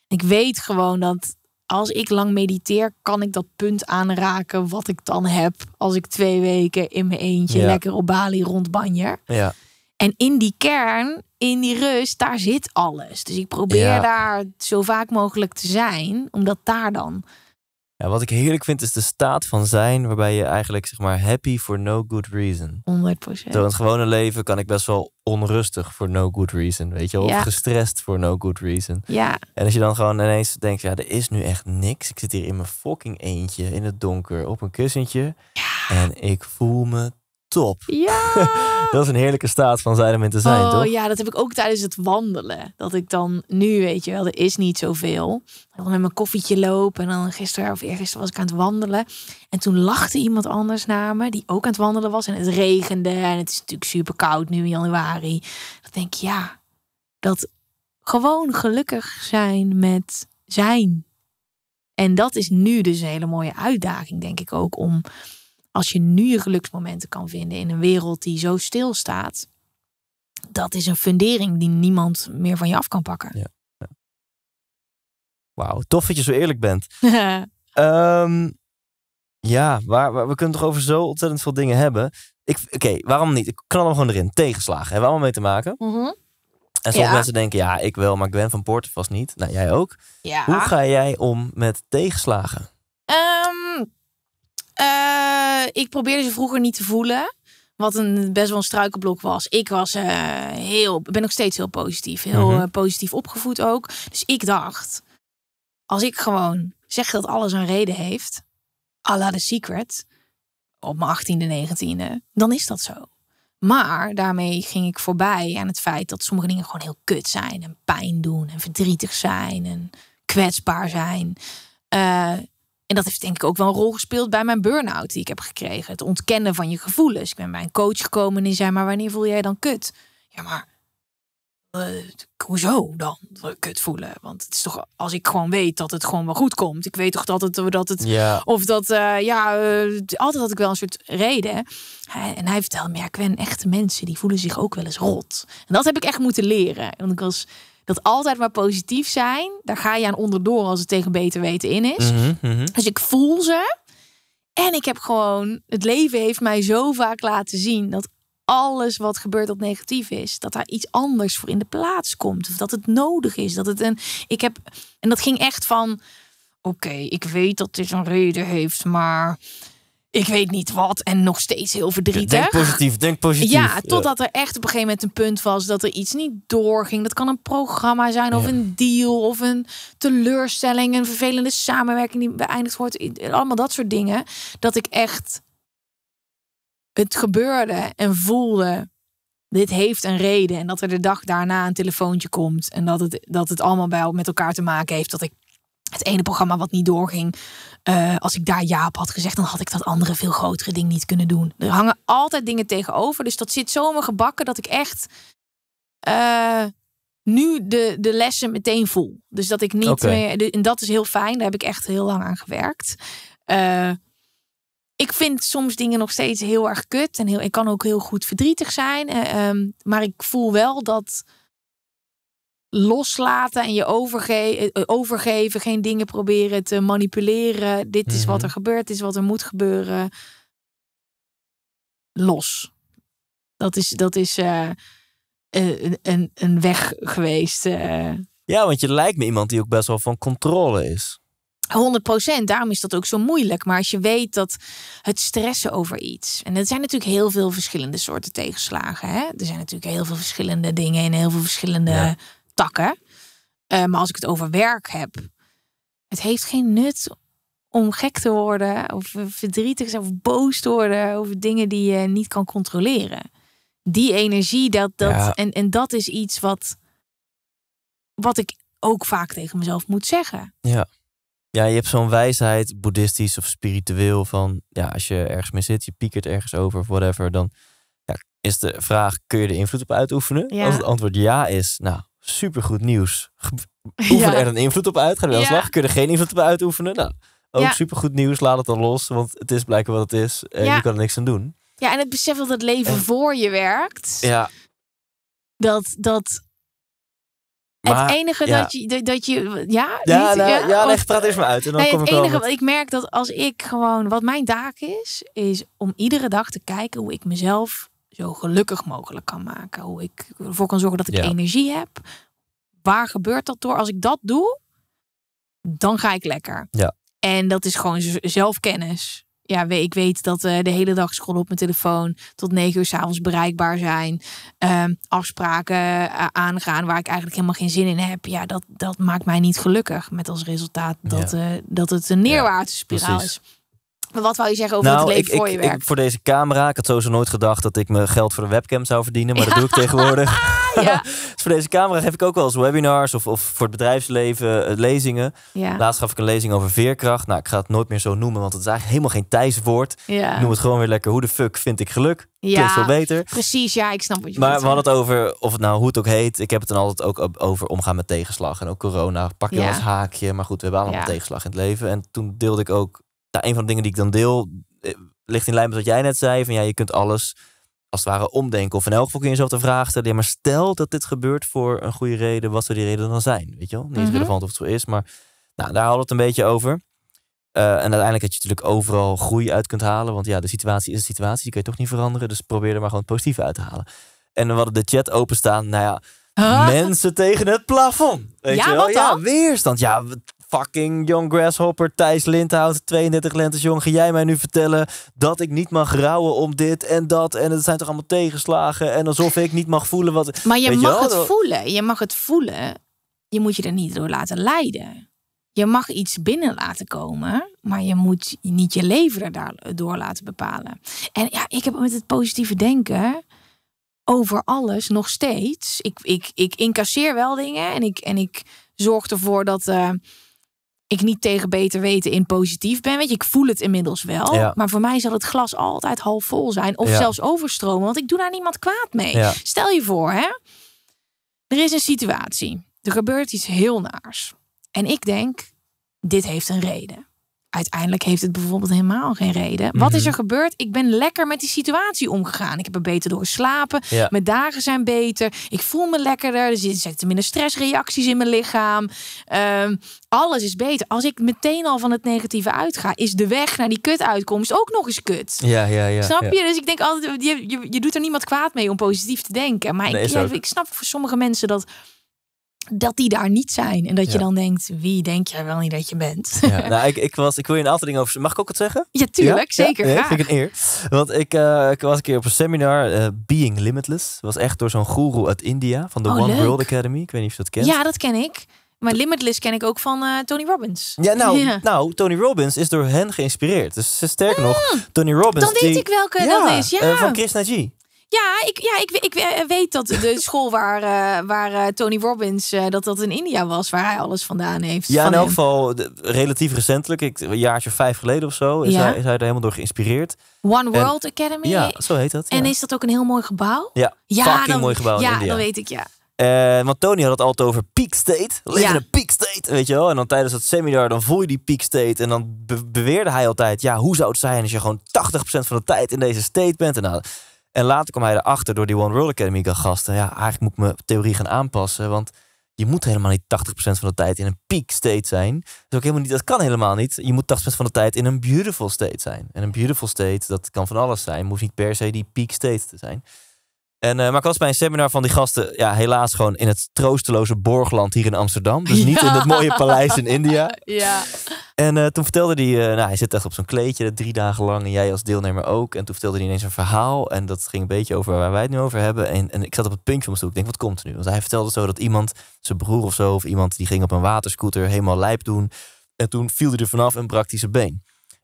Ik weet gewoon dat als ik lang mediteer, kan ik dat punt aanraken wat ik dan heb als ik twee weken in mijn eentje lekker op Bali rondbanjer. Ja. En in die kern, in die rust, daar zit alles. Dus ik probeer daar zo vaak mogelijk te zijn, omdat daar dan ja, wat ik heerlijk vind is de staat van zijn waarbij je eigenlijk zeg maar happy for no good reason. 100%. Door het gewone leven kan ik best wel onrustig voor no good reason, weet je wel. Of gestrest for no good reason. Ja. En als je dan gewoon ineens denkt, ja, er is nu echt niks. Ik zit hier in mijn fucking eentje in het donker op een kussentje. Ja. En ik voel me top. Ja. dat is een heerlijke staat van zijn om in te zijn, oh, Ja, dat heb ik ook tijdens het wandelen. Dat ik dan nu, weet je wel, er is niet zoveel. Dan met mijn koffietje lopen. En dan gisteren of eergisteren was ik aan het wandelen. En toen lachte iemand anders naar me, die ook aan het wandelen was. En het regende. En het is natuurlijk super koud nu in januari. Dan denk ik, ja, dat gewoon gelukkig zijn met zijn. En dat is nu dus een hele mooie uitdaging, denk ik ook, om als je nu je geluksmomenten kan vinden in een wereld die zo stilstaat, dat is een fundering die niemand meer van je af kan pakken. Ja. Wauw, tof dat je zo eerlijk bent. Ehm, ja, waar, we kunnen toch over zo ontzettend veel dingen hebben. Oké, waarom niet? Ik knal hem gewoon erin. Tegenslagen hebben we allemaal mee te maken. Mhm. En sommige mensen denken, ja, ik wel, maar Gwen van Poorten vast niet. Nou, jij ook. Hoe ga jij om met tegenslagen? Ehm, uh, ik probeerde ze vroeger niet te voelen. Wat een, best wel een struikelblok was. Ik was eh, heel, ben nog steeds heel positief. Heel mhm. eh, positief opgevoed ook. Dus ik dacht, als ik gewoon zeg dat alles een reden heeft. à la The Secret. Op mijn 18e, 19e. Dan is dat zo. Maar daarmee ging ik voorbij aan het feit dat sommige dingen gewoon heel kut zijn. En pijn doen en verdrietig zijn en kwetsbaar zijn. Uh, en dat heeft denk ik ook wel een rol gespeeld bij mijn burn-out die ik heb gekregen. Het ontkennen van je gevoelens. Ik ben bij een coach gekomen en die zei: Maar wanneer voel jij dan kut? Ja, maar eh, hoezo dan kut voelen? Want het is toch als ik gewoon weet dat het gewoon wel goed komt. Ik weet toch dat het, dat het of dat eh, ja, eh, altijd had ik wel een soort reden. en hij vertelde me, ja, ben echte mensen die voelen zich ook wel eens rot. En dat heb ik echt moeten leren. Want ik was dat altijd maar positief zijn. Daar ga je aan onderdoor als het tegen beter weten in is. Mhm, mhm. Dus ik voel ze. En ik heb gewoon, het leven heeft mij zo vaak laten zien dat alles wat gebeurt dat negatief is, dat daar iets anders voor in de plaats komt. Of dat het nodig is. Dat het een, ik heb, en dat ging echt van, oké, ik weet dat dit een reden heeft, maar ik weet niet wat. En nog steeds heel verdrietig. Denk positief, denk positief. Ja, totdat er echt op een gegeven moment een punt was dat er iets niet doorging. Dat kan een programma zijn of een deal of een teleurstelling. Een vervelende samenwerking die beëindigd wordt. Allemaal dat soort dingen. Dat ik echt het gebeurde en voelde dit heeft een reden. En dat er de dag daarna een telefoontje komt. En dat het, dat het allemaal bij, met elkaar te maken heeft. Dat ik het ene programma wat niet doorging. Eh, als ik daar ja op had gezegd, dan had ik dat andere veel grotere ding niet kunnen doen. Er hangen altijd dingen tegenover. Dus dat zit zo in mijn gebakken dat ik echt eh, nu de, de lessen meteen voel. Dus dat ik niet meer. En dat is heel fijn. Daar heb ik echt heel lang aan gewerkt. Eh, ik vind soms dingen nog steeds heel erg kut. En heel, ik kan ook heel goed verdrietig zijn. Ehm, maar ik voel wel dat loslaten en je eh, overgeven. Geen dingen proberen te manipuleren. Dit is wat mhm. er gebeurt, is wat er moet gebeuren. Los. Dat is, dat is eh, eh, een, een weg geweest. Ja, want je lijkt me iemand die ook best wel van controle is. 100%, daarom is dat ook zo moeilijk. Maar als je weet dat het stressen over iets. En er zijn natuurlijk heel veel verschillende soorten tegenslagen. Hè? Er zijn natuurlijk heel veel verschillende dingen en heel veel verschillende. Eh, maar als ik het over werk heb, het heeft geen nut om gek te worden of verdrietig zijn of boos te worden over dingen die je niet kan controleren. Die energie, dat, dat, en, en dat is iets wat, wat ik ook vaak tegen mezelf moet zeggen. Ja. Ja, je hebt zo'n wijsheid, boeddhistisch of spiritueel, van ja, als je ergens mee zit, je piekert ergens over of whatever, dan ja, is de vraag, kun je de invloed op uitoefenen? Ja. Als het antwoord ja is, nou, supergoed nieuws. Oefen er een invloed op uit? Gaan we wel slag? Kunnen geen invloed op uitoefenen? Nou, ook super supergoed nieuws. Laat het dan los, want het is blijkbaar wat het is. En je kan er niks aan doen. Ja, en het besef dat het leven voor je werkt. Ja. Dat, dat het enige dat, je, dat, je. Ja, ja, niet, nou, ja, ja praat eerst maar uit. En dan nee, kom het enige wat ik merk dat als ik gewoon. Wat mijn taak is, is om iedere dag te kijken hoe ik mezelf zo gelukkig mogelijk kan maken. Hoe ik ervoor kan zorgen dat ik energie heb. Waar gebeurt dat door? Als ik dat doe, dan ga ik lekker. Ja. En dat is gewoon zelfkennis. Ja, ik weet dat eh, de hele dag scrollen op mijn telefoon. Tot negen uur s avonds bereikbaar zijn. Ehm, afspraken eh, aangaan waar ik eigenlijk helemaal geen zin in heb. Ja, dat, dat maakt mij niet gelukkig. Met als resultaat dat, eh, dat het een neerwaartse spiraal ja, is maar Wat wou je zeggen over nou, het leven voor je werk? Ik, voor deze camera, ik had sowieso nooit gedacht dat ik mijn geld voor de webcam zou verdienen, maar dat doe ik tegenwoordig. ja. dus voor deze camera geef ik ook wel eens webinars of, of voor het bedrijfsleven eh, lezingen. Laatst gaf ik een lezing over veerkracht. Nou, ik ga het nooit meer zo noemen, want het is eigenlijk helemaal geen Thijs Ik noem het gewoon weer lekker. Hoe de fuck vind ik geluk? Ja, veel beter. precies. Ja, ik snap wat je Maar we hadden het over, of het nou hoe het ook heet. Ik heb het dan altijd ook over omgaan met tegenslag. En ook corona pak je als haakje. Maar goed, we hebben allemaal tegenslag in het leven. En toen deelde ik ook nou, een van de dingen die ik dan deel, eh, ligt in lijn met wat jij net zei. Van ja, je kunt alles als het ware omdenken. Of in elk geval kun je jezelf de vraag stellen. Ja, maar stel dat dit gebeurt voor een goede reden. Wat zou die reden dan zijn? Weet je wel? Niet mhm. relevant of het zo is. Maar nou, daar hadden we het een beetje over. Eh, en uiteindelijk dat je natuurlijk overal groei uit kunt halen. Want ja, de situatie is een situatie. Die kun je toch niet veranderen. Dus probeer er maar gewoon het positieve uit te halen. En dan hadden de chat openstaan. Nou ja, mensen tegen het plafond. Weet je wel? Wat dan? Ja, weerstand. Ja, fucking Young Grasshopper, Thijs Lindhout, 32 lentes jong. Ga jij mij nu vertellen dat ik niet mag rouwen om dit en dat? En het zijn toch allemaal tegenslagen? En alsof ik niet mag voelen wat. Maar je mag het voelen. Je mag het voelen. Je moet je er niet door laten leiden. Je mag iets binnen laten komen, maar je moet niet je leven daardoor laten bepalen. En ja, ik heb met het positieve denken over alles nog steeds. Ik, ik, ik incasseer wel dingen en ik, en ik zorg ervoor dat. Eh, ik niet tegen beter weten in positief ben. Weet je, ik voel het inmiddels wel. Maar voor mij zal het glas altijd half vol zijn. Of zelfs overstromen. Want ik doe daar niemand kwaad mee. Stel je voor, hè. Er is een situatie. Er gebeurt iets heel naars. En ik denk, dit heeft een reden uiteindelijk heeft het bijvoorbeeld helemaal geen reden. Wat is mhm. er gebeurd? Ik ben lekker met die situatie omgegaan. Ik heb er beter door geslapen. Mijn dagen zijn beter. Ik voel me lekkerder. Er zitten minder stressreacties in mijn lichaam. Ehm, alles is beter. Als ik meteen al van het negatieve uitga, is de weg naar die kutuitkomst ook nog eens kut. Ja, ja, ja. Snap je? Dus ik denk altijd, je, je, je, doet er niemand kwaad mee om positief te denken. Maar ik, ja, ik snap voor sommige mensen dat dat die daar niet zijn. En dat je dan denkt, wie denk jij wel niet dat je bent? Ja, nou, ik, ik, was, ik wil je een aantal dingen over... Mag ik ook het zeggen? Ja, tuurlijk. Zeker. Ja, vind ik een eer. Want ik, uh, ik was een keer op een seminar, eh, Being Limitless. was echt door zo'n guru uit India, van de oh, One World Academy. Ik weet niet of je dat kent. Ja, dat ken ik. Maar Limitless ken ik ook van eh, Tony Robbins. Ja nou, nou, Tony Robbins is door hen geïnspireerd. Dus sterker hmm, nog, Tony Robbins... Dan weet ik welke ja, dat is, ja. van Krishna G. Ja, ik, ja, ik, ik eh, weet dat de school waar, eh, waar eh, Tony Robbins, dat dat in India was, waar hij alles vandaan heeft. Ja, in elk geval relatief recentelijk, ik, een jaartje of vijf geleden of zo, is, hij, is hij er helemaal door geïnspireerd. One World Academy. Ja, zo heet dat. En is dat ook een heel mooi gebouw? Ja, ja dan, mooi gebouw in Ja, dat weet ik, ja. want Tony had het altijd over peak state. Live ja. in een peak state, weet je wel. En dan tijdens dat seminar, dan voel je die peak state. En dan beweerde hij altijd, ja, hoe zou het zijn als je gewoon 80% van de tijd in deze state bent. En nou, en later kwam hij erachter door die One World Academy gasten. Ja, eigenlijk moet ik mijn theorie gaan aanpassen. Want je moet helemaal niet 80% van de tijd in een peak state zijn. Dat, ook helemaal niet, dat kan helemaal niet. Je moet 80% van de tijd in een beautiful state zijn. En een beautiful state, dat kan van alles zijn. Moet niet per se die peak state te zijn. En, eh, maar ik was bij een seminar van die gasten, ja, helaas gewoon in het troosteloze borgland hier in Amsterdam. Dus niet in het mooie paleis in India. Ja. En eh, toen vertelde hij, eh, nou, hij zit echt op zo'n kleedje drie dagen lang en jij als deelnemer ook. En toen vertelde hij ineens een verhaal en dat ging een beetje over waar wij het nu over hebben. En, en ik zat op het puntje om mijn Ik denk, wat komt er nu? Want hij vertelde zo dat iemand, zijn broer of zo, of iemand die ging op een waterscooter helemaal lijp doen. En toen viel hij er vanaf en brak hij zijn been.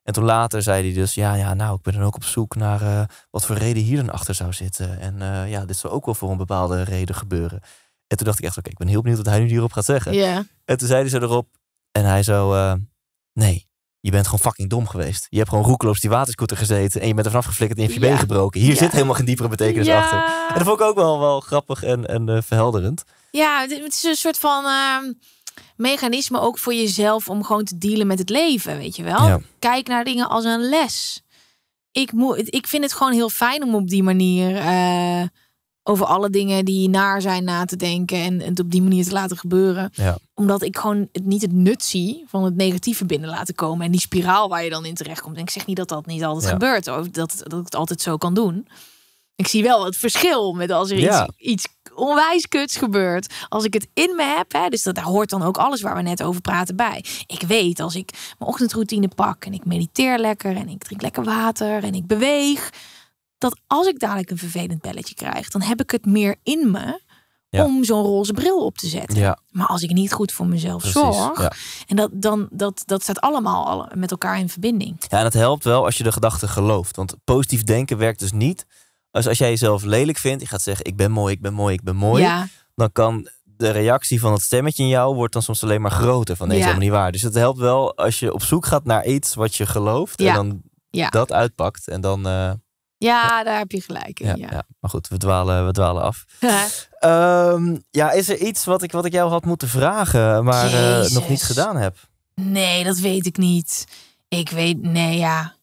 En toen later zei hij dus, ja, ja, nou, ik ben dan ook op zoek naar eh, wat voor reden hier dan achter zou zitten. En eh, ja, dit zou ook wel voor een bepaalde reden gebeuren. En toen dacht ik echt, oké, ik ben heel benieuwd wat hij nu hierop gaat zeggen. En toen zei hij zo erop, en hij zo, eh, nee, je bent gewoon fucking dom geweest. Je hebt gewoon roekeloos die waterscooter gezeten en je bent er vanaf geflikkerd en je hebt je been gebroken. Hier zit helemaal geen diepere betekenis achter. En dat vond ik ook wel, wel grappig en, en verhelderend. Ja, het is een soort van... Ehm, mechanisme ook voor jezelf om gewoon te dealen met het leven, weet je wel? Kijk naar dingen als een les. Ik, moet, ik vind het gewoon heel fijn om op die manier eh, over alle dingen die naar zijn na te denken en het op die manier te laten gebeuren. Omdat ik gewoon het, niet het nut zie van het negatieve binnen laten komen en die spiraal waar je dan in terecht komt. ik zeg niet dat dat niet altijd gebeurt of dat, dat ik het altijd zo kan doen. Ik zie wel het verschil met als er iets, iets onwijs kuts gebeurt. Als ik het in me heb, hè, dus dat, daar hoort dan ook alles waar we net over praten bij. Ik weet, als ik mijn ochtendroutine pak en ik mediteer lekker en ik drink lekker water en ik beweeg, dat als ik dadelijk een vervelend belletje krijg, dan heb ik het meer in me om zo'n roze bril op te zetten. Maar als ik niet goed voor mezelf zorg, en dat, dan, dat, dat staat allemaal met elkaar in verbinding. Ja, dat helpt wel als je de gedachte gelooft. Want positief denken werkt dus niet dus als jij jezelf lelijk vindt, je gaat zeggen ik ben mooi, ik ben mooi, ik ben mooi. Ja. Dan kan de reactie van dat stemmetje in jou wordt dan soms alleen maar groter. Van nee, ja. is niet waar. Dus het helpt wel als je op zoek gaat naar iets wat je gelooft. En dan dat uitpakt. En dan... Eh, ja, daar heb je gelijk in. Ja, Maar goed, we dwalen, we dwalen af. Ehm, ja, is er iets wat ik, wat ik jou had moeten vragen, maar eh, nog niet gedaan heb? Nee, dat weet ik niet. Ik weet, nee ja.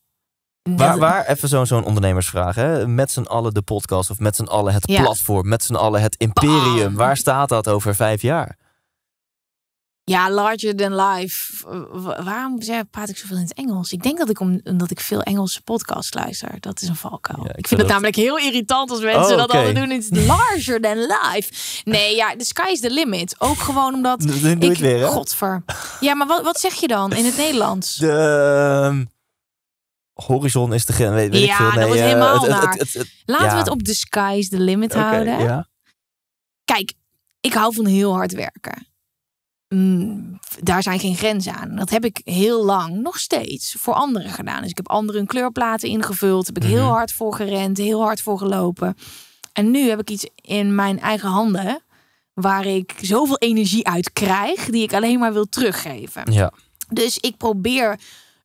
Waar, waar even zo'n zo'n ondernemersvraag. Hè? Met z'n allen de podcast of met z'n allen het platform, met z'n allen het imperium. Ah. Waar staat dat over vijf jaar? Ja, larger than life. Waarom praat ik zoveel in het Engels? Ik denk dat ik omdat ik veel Engelse podcasts luister. Dat is een valkuil. ik, vind het dat... namelijk heel irritant als mensen oh, dat allemaal doen. It's larger than life. Nee, ja, the sky is the limit. Ook gewoon omdat. Doe, doe ik, Godver. Ja, maar wat, wat zeg je dan in het Nederlands? De. Ehm, horizon is de Weet, ja, ik veel. Nee, dat wordt eh, helemaal het, Laten we het op de skies, the limit okay, houden. Ja. Kijk, ik hou van heel hard werken. Mm, daar zijn geen grenzen aan. Dat heb ik heel lang nog steeds voor anderen gedaan. Dus ik heb anderen kleurplaten ingevuld. Heb ik heel mhm. hard voor gerend, heel hard voor gelopen. En nu heb ik iets in mijn eigen handen waar ik zoveel energie uit krijg, die ik alleen maar wil teruggeven. Ja. Dus ik probeer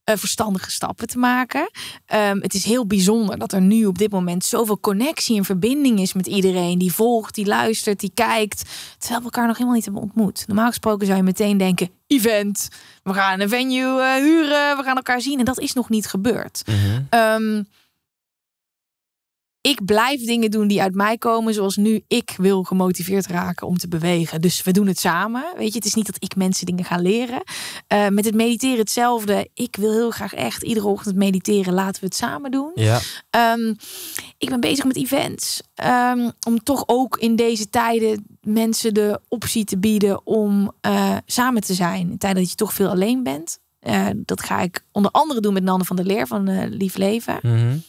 eh, verstandige stappen te maken. Ehm, het is heel bijzonder dat er nu op dit moment zoveel connectie en verbinding is met iedereen die volgt, die luistert, die kijkt. Terwijl we elkaar nog helemaal niet hebben ontmoet. Normaal gesproken zou je meteen denken: event, we gaan een venue eh, huren, we gaan elkaar zien. En dat is nog niet gebeurd. Mhm. Ehm, ik blijf dingen doen die uit mij komen, zoals nu ik wil gemotiveerd raken om te bewegen. Dus we doen het samen. Weet je, het is niet dat ik mensen dingen ga leren. Eh, met het mediteren hetzelfde. Ik wil heel graag echt iedere ochtend mediteren. Laten we het samen doen. Ja. Ehm, ik ben bezig met events. Ehm, om toch ook in deze tijden mensen de optie te bieden om eh, samen te zijn. In tijden dat je toch veel alleen bent. Eh, dat ga ik onder andere doen met Nanne van der Leer van Lief Leven. Mm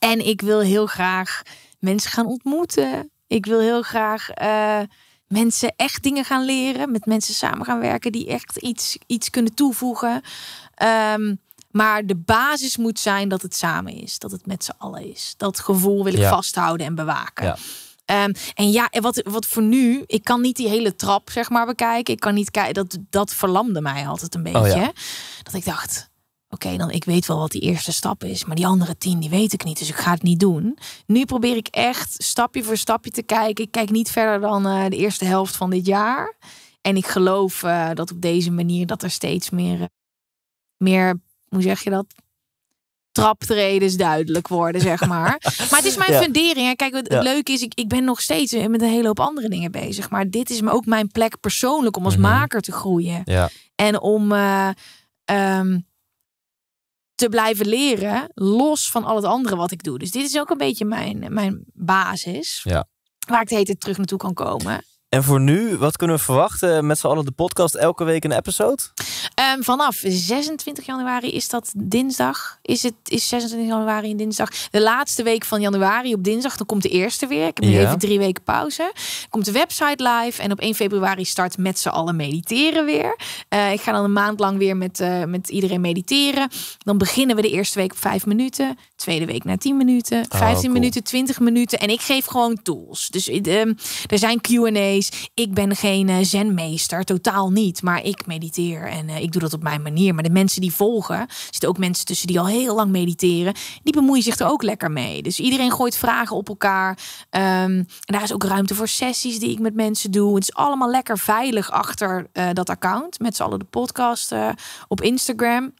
en ik wil heel graag mensen gaan ontmoeten. Ik wil heel graag eh, mensen echt dingen gaan leren. Met mensen samen gaan werken die echt iets, iets kunnen toevoegen. Ehm, maar de basis moet zijn dat het samen is. Dat het met z'n allen is. Dat gevoel wil ik vasthouden en bewaken. Ja. Ehm, en ja, wat, wat voor nu, ik kan niet die hele trap zeg maar bekijken. Ik kan niet kijken, dat, dat verlamde mij altijd een oh beetje. Dat ik dacht, Oké, dan ik weet wel wat die eerste stap is, maar die andere tien die weet ik niet, dus ik ga het niet doen. Nu probeer ik echt stapje voor stapje te kijken. Ik kijk niet verder dan eh, de eerste helft van dit jaar. En ik geloof eh, dat op deze manier dat er steeds meer, eh, meer, hoe zeg je dat, traptredens duidelijk worden, zeg maar. maar het is mijn fundering. En kijk, het leuke is, ik, ik ben nog steeds met een hele hoop andere dingen bezig. Maar dit is ook mijn plek persoonlijk om als mhm. maker te groeien. Ja. En om... Ehm, te blijven leren, los van al het andere wat ik doe. Dus dit is ook een beetje mijn, mijn basis. Ja. Waar ik het hele terug naartoe kan komen. En voor nu, wat kunnen we verwachten met z'n allen de podcast elke week een episode? Ehm, vanaf 26 januari is dat dinsdag. Is het is 26 januari een dinsdag. De laatste week van januari op dinsdag. Dan komt de eerste weer. Ik heb nu even drie weken pauze. Komt de website live. En op 1 februari start met z'n allen mediteren weer. Eh, ik ga dan een maand lang weer met, eh, met iedereen mediteren. Dan beginnen we de eerste week op 5 minuten. Tweede week naar 10 minuten. 15 minuten, 20 minuten. En ik geef gewoon tools. Dus eh, ehm, er zijn QA's. Ik ben geen eh, zenmeester, totaal niet. Maar ik mediteer en eh, ik doe dat op mijn manier. Maar de mensen die volgen, er zitten ook mensen tussen die al heel lang mediteren. Die bemoeien zich er ook lekker mee. Dus iedereen gooit vragen op elkaar. Um, en daar is ook ruimte voor sessies die ik met mensen doe. Het is allemaal lekker veilig achter eh, dat account. Met z'n allen de podcast op Instagram.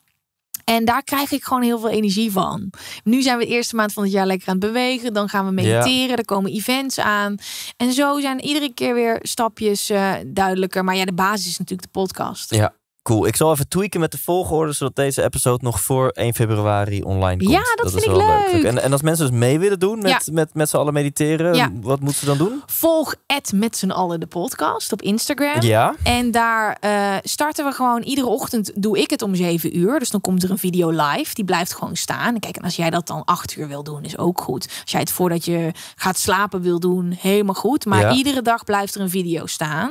En daar krijg ik gewoon heel veel energie van. Nu zijn we de eerste maand van het jaar lekker aan het bewegen. Dan gaan we mediteren. Er komen events aan. En zo zijn iedere keer weer stapjes eh, duidelijker. Maar ja, de basis is natuurlijk de podcast. Ja. Cool. Ik zal even tweaken met de volgorde, zodat deze episode nog voor 1 februari online komt. Ja, dat, vind is ik leuk. leuk. En, en, als mensen dus mee willen doen met, met, met z'n allen mediteren, wat moeten ze dan doen? Volg het met z'n allen de podcast op Instagram. Ja. En daar eh, starten we gewoon iedere ochtend, doe ik het om 7 uur. Dus dan komt er een video live, die blijft gewoon staan. Kijk, en als jij dat dan 8 uur wil doen, is ook goed. Als jij het voordat je gaat slapen wil doen, helemaal goed. Maar iedere dag blijft er een video staan.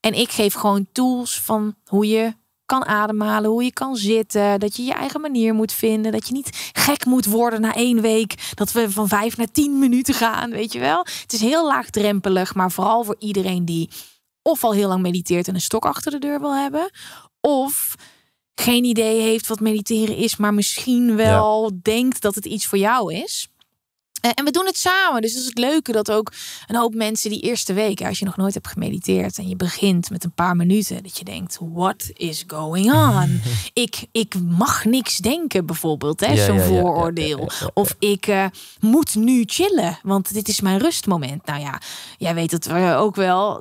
En ik geef gewoon tools van hoe je kan ademhalen, hoe je kan zitten, dat je je eigen manier moet vinden, dat je niet gek moet worden na één week, dat we van vijf naar tien minuten gaan, weet je wel. Het is heel laagdrempelig, maar vooral voor iedereen die of al heel lang mediteert en een stok achter de deur wil hebben, of geen idee heeft wat mediteren is, maar misschien wel denkt dat het iets voor jou is. Eh, en we doen het samen. Dus dat is het leuke dat ook een hoop mensen die eerste week, als je nog nooit hebt gemediteerd en je begint met een paar minuten, dat je denkt: what is going on? ik, ik mag niks denken, bijvoorbeeld, hè, zo'n vooroordeel. of ik eh, moet nu chillen, want dit is mijn rustmoment. Nou ja, jij weet het eh, ook wel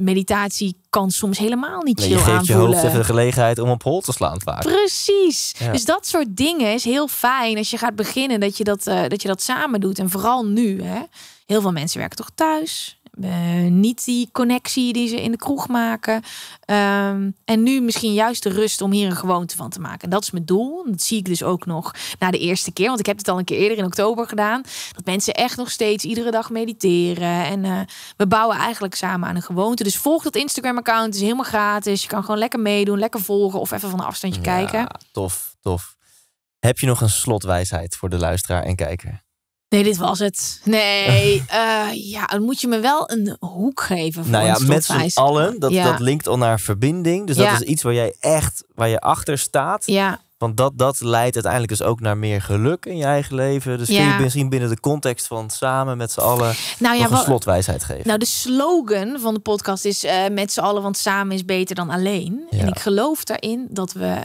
meditatie kan soms helemaal niet chill aanvoelen. je geeft je hoofd even de gelegenheid om op hol te slaan Precies. Dus dat soort dingen is heel fijn als je gaat beginnen dat je dat, eh, dat je dat samen doet. En vooral nu. Hè. Heel veel mensen werken toch thuis. Eh, niet die connectie die ze in de kroeg maken. Ehm, en nu misschien juist de rust om hier een gewoonte van te maken. En dat is mijn doel. Dat zie ik dus ook nog na de eerste keer. Want ik heb het al een keer eerder in oktober gedaan. Dat mensen echt nog steeds iedere dag mediteren. En eh, we bouwen eigenlijk samen aan een gewoonte. Dus volg dat Instagram-account. Het is helemaal gratis. Je kan gewoon lekker meedoen, lekker volgen of even van een afstandje ja, kijken. Tof, tof. Heb je nog een slotwijsheid voor de luisteraar en kijker? Nee, dit was het. Nee, eh, ja, dan moet je me wel een hoek geven. Voor nou ja, met z'n allen. Dat, dat linkt al naar verbinding. Dus dat is iets waar jij echt, waar je achter staat. Ja. Want dat, dat leidt uiteindelijk dus ook naar meer geluk in je eigen leven. Dus kun je misschien binnen de context van samen met z'n allen nou een slotwijsheid geven. Nou, de slogan van de podcast is eh, met z'n allen, want samen is beter dan alleen. En ik geloof daarin dat we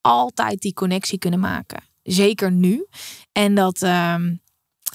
altijd die connectie kunnen maken. Zeker nu. En dat... Ehm,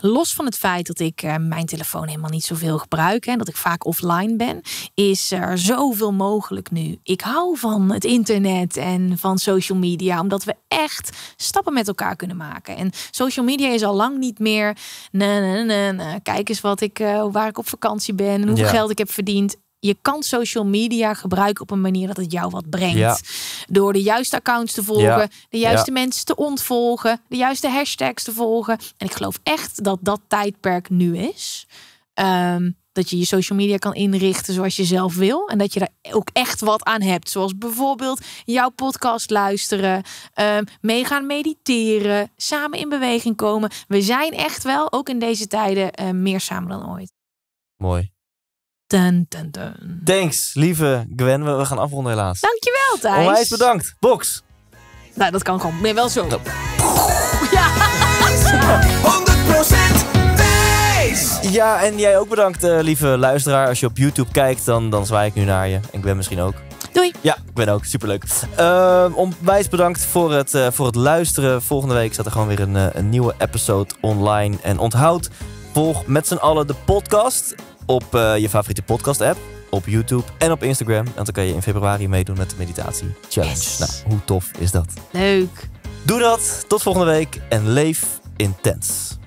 los van het feit dat ik eh, mijn telefoon helemaal niet zoveel gebruik en dat ik vaak offline ben, is er zoveel mogelijk nu. Ik hou van het internet en van social media, omdat we echt stappen met elkaar kunnen maken. En social media is al lang niet meer. nee nee nee, kijk eens wat ik, eh, waar ik op vakantie ben, en hoeveel geld ik heb verdiend je kan social media gebruiken op een manier dat het jou wat brengt. Door de juiste accounts te volgen, de juiste mensen te ontvolgen, de juiste hashtags te volgen. En ik geloof echt dat dat tijdperk nu is. Ehm, dat je je social media kan inrichten zoals je zelf wil. En dat je daar ook echt wat aan hebt. Zoals bijvoorbeeld jouw podcast luisteren, um, meegaan mediteren, samen in beweging komen. We zijn echt wel, ook in deze tijden, eh, meer samen dan ooit. Mooi. Dun, Thanks, lieve Gwen. We, gaan afronden helaas. Dankjewel, Thijs. Onwijs bedankt. Box. Nou, dat kan gewoon. Nee, wel zo. Nou. Ja. 100% ja, en jij ook bedankt, eh, lieve luisteraar. Als je op YouTube kijkt, dan, dan zwaai ik nu naar je. En Gwen misschien ook. Doei. Ja, ik ben ook. Superleuk. Uh, onwijs bedankt voor het, eh, voor het luisteren. Volgende week staat er gewoon weer een, eh, een nieuwe episode online. En onthoud, volg met z'n allen de podcast op eh, je favoriete podcast app, op YouTube en op Instagram. En dan kan je in februari meedoen met de meditatie challenge. Nou, hoe tof is dat? Leuk. Doe dat. Tot volgende week en leef intens.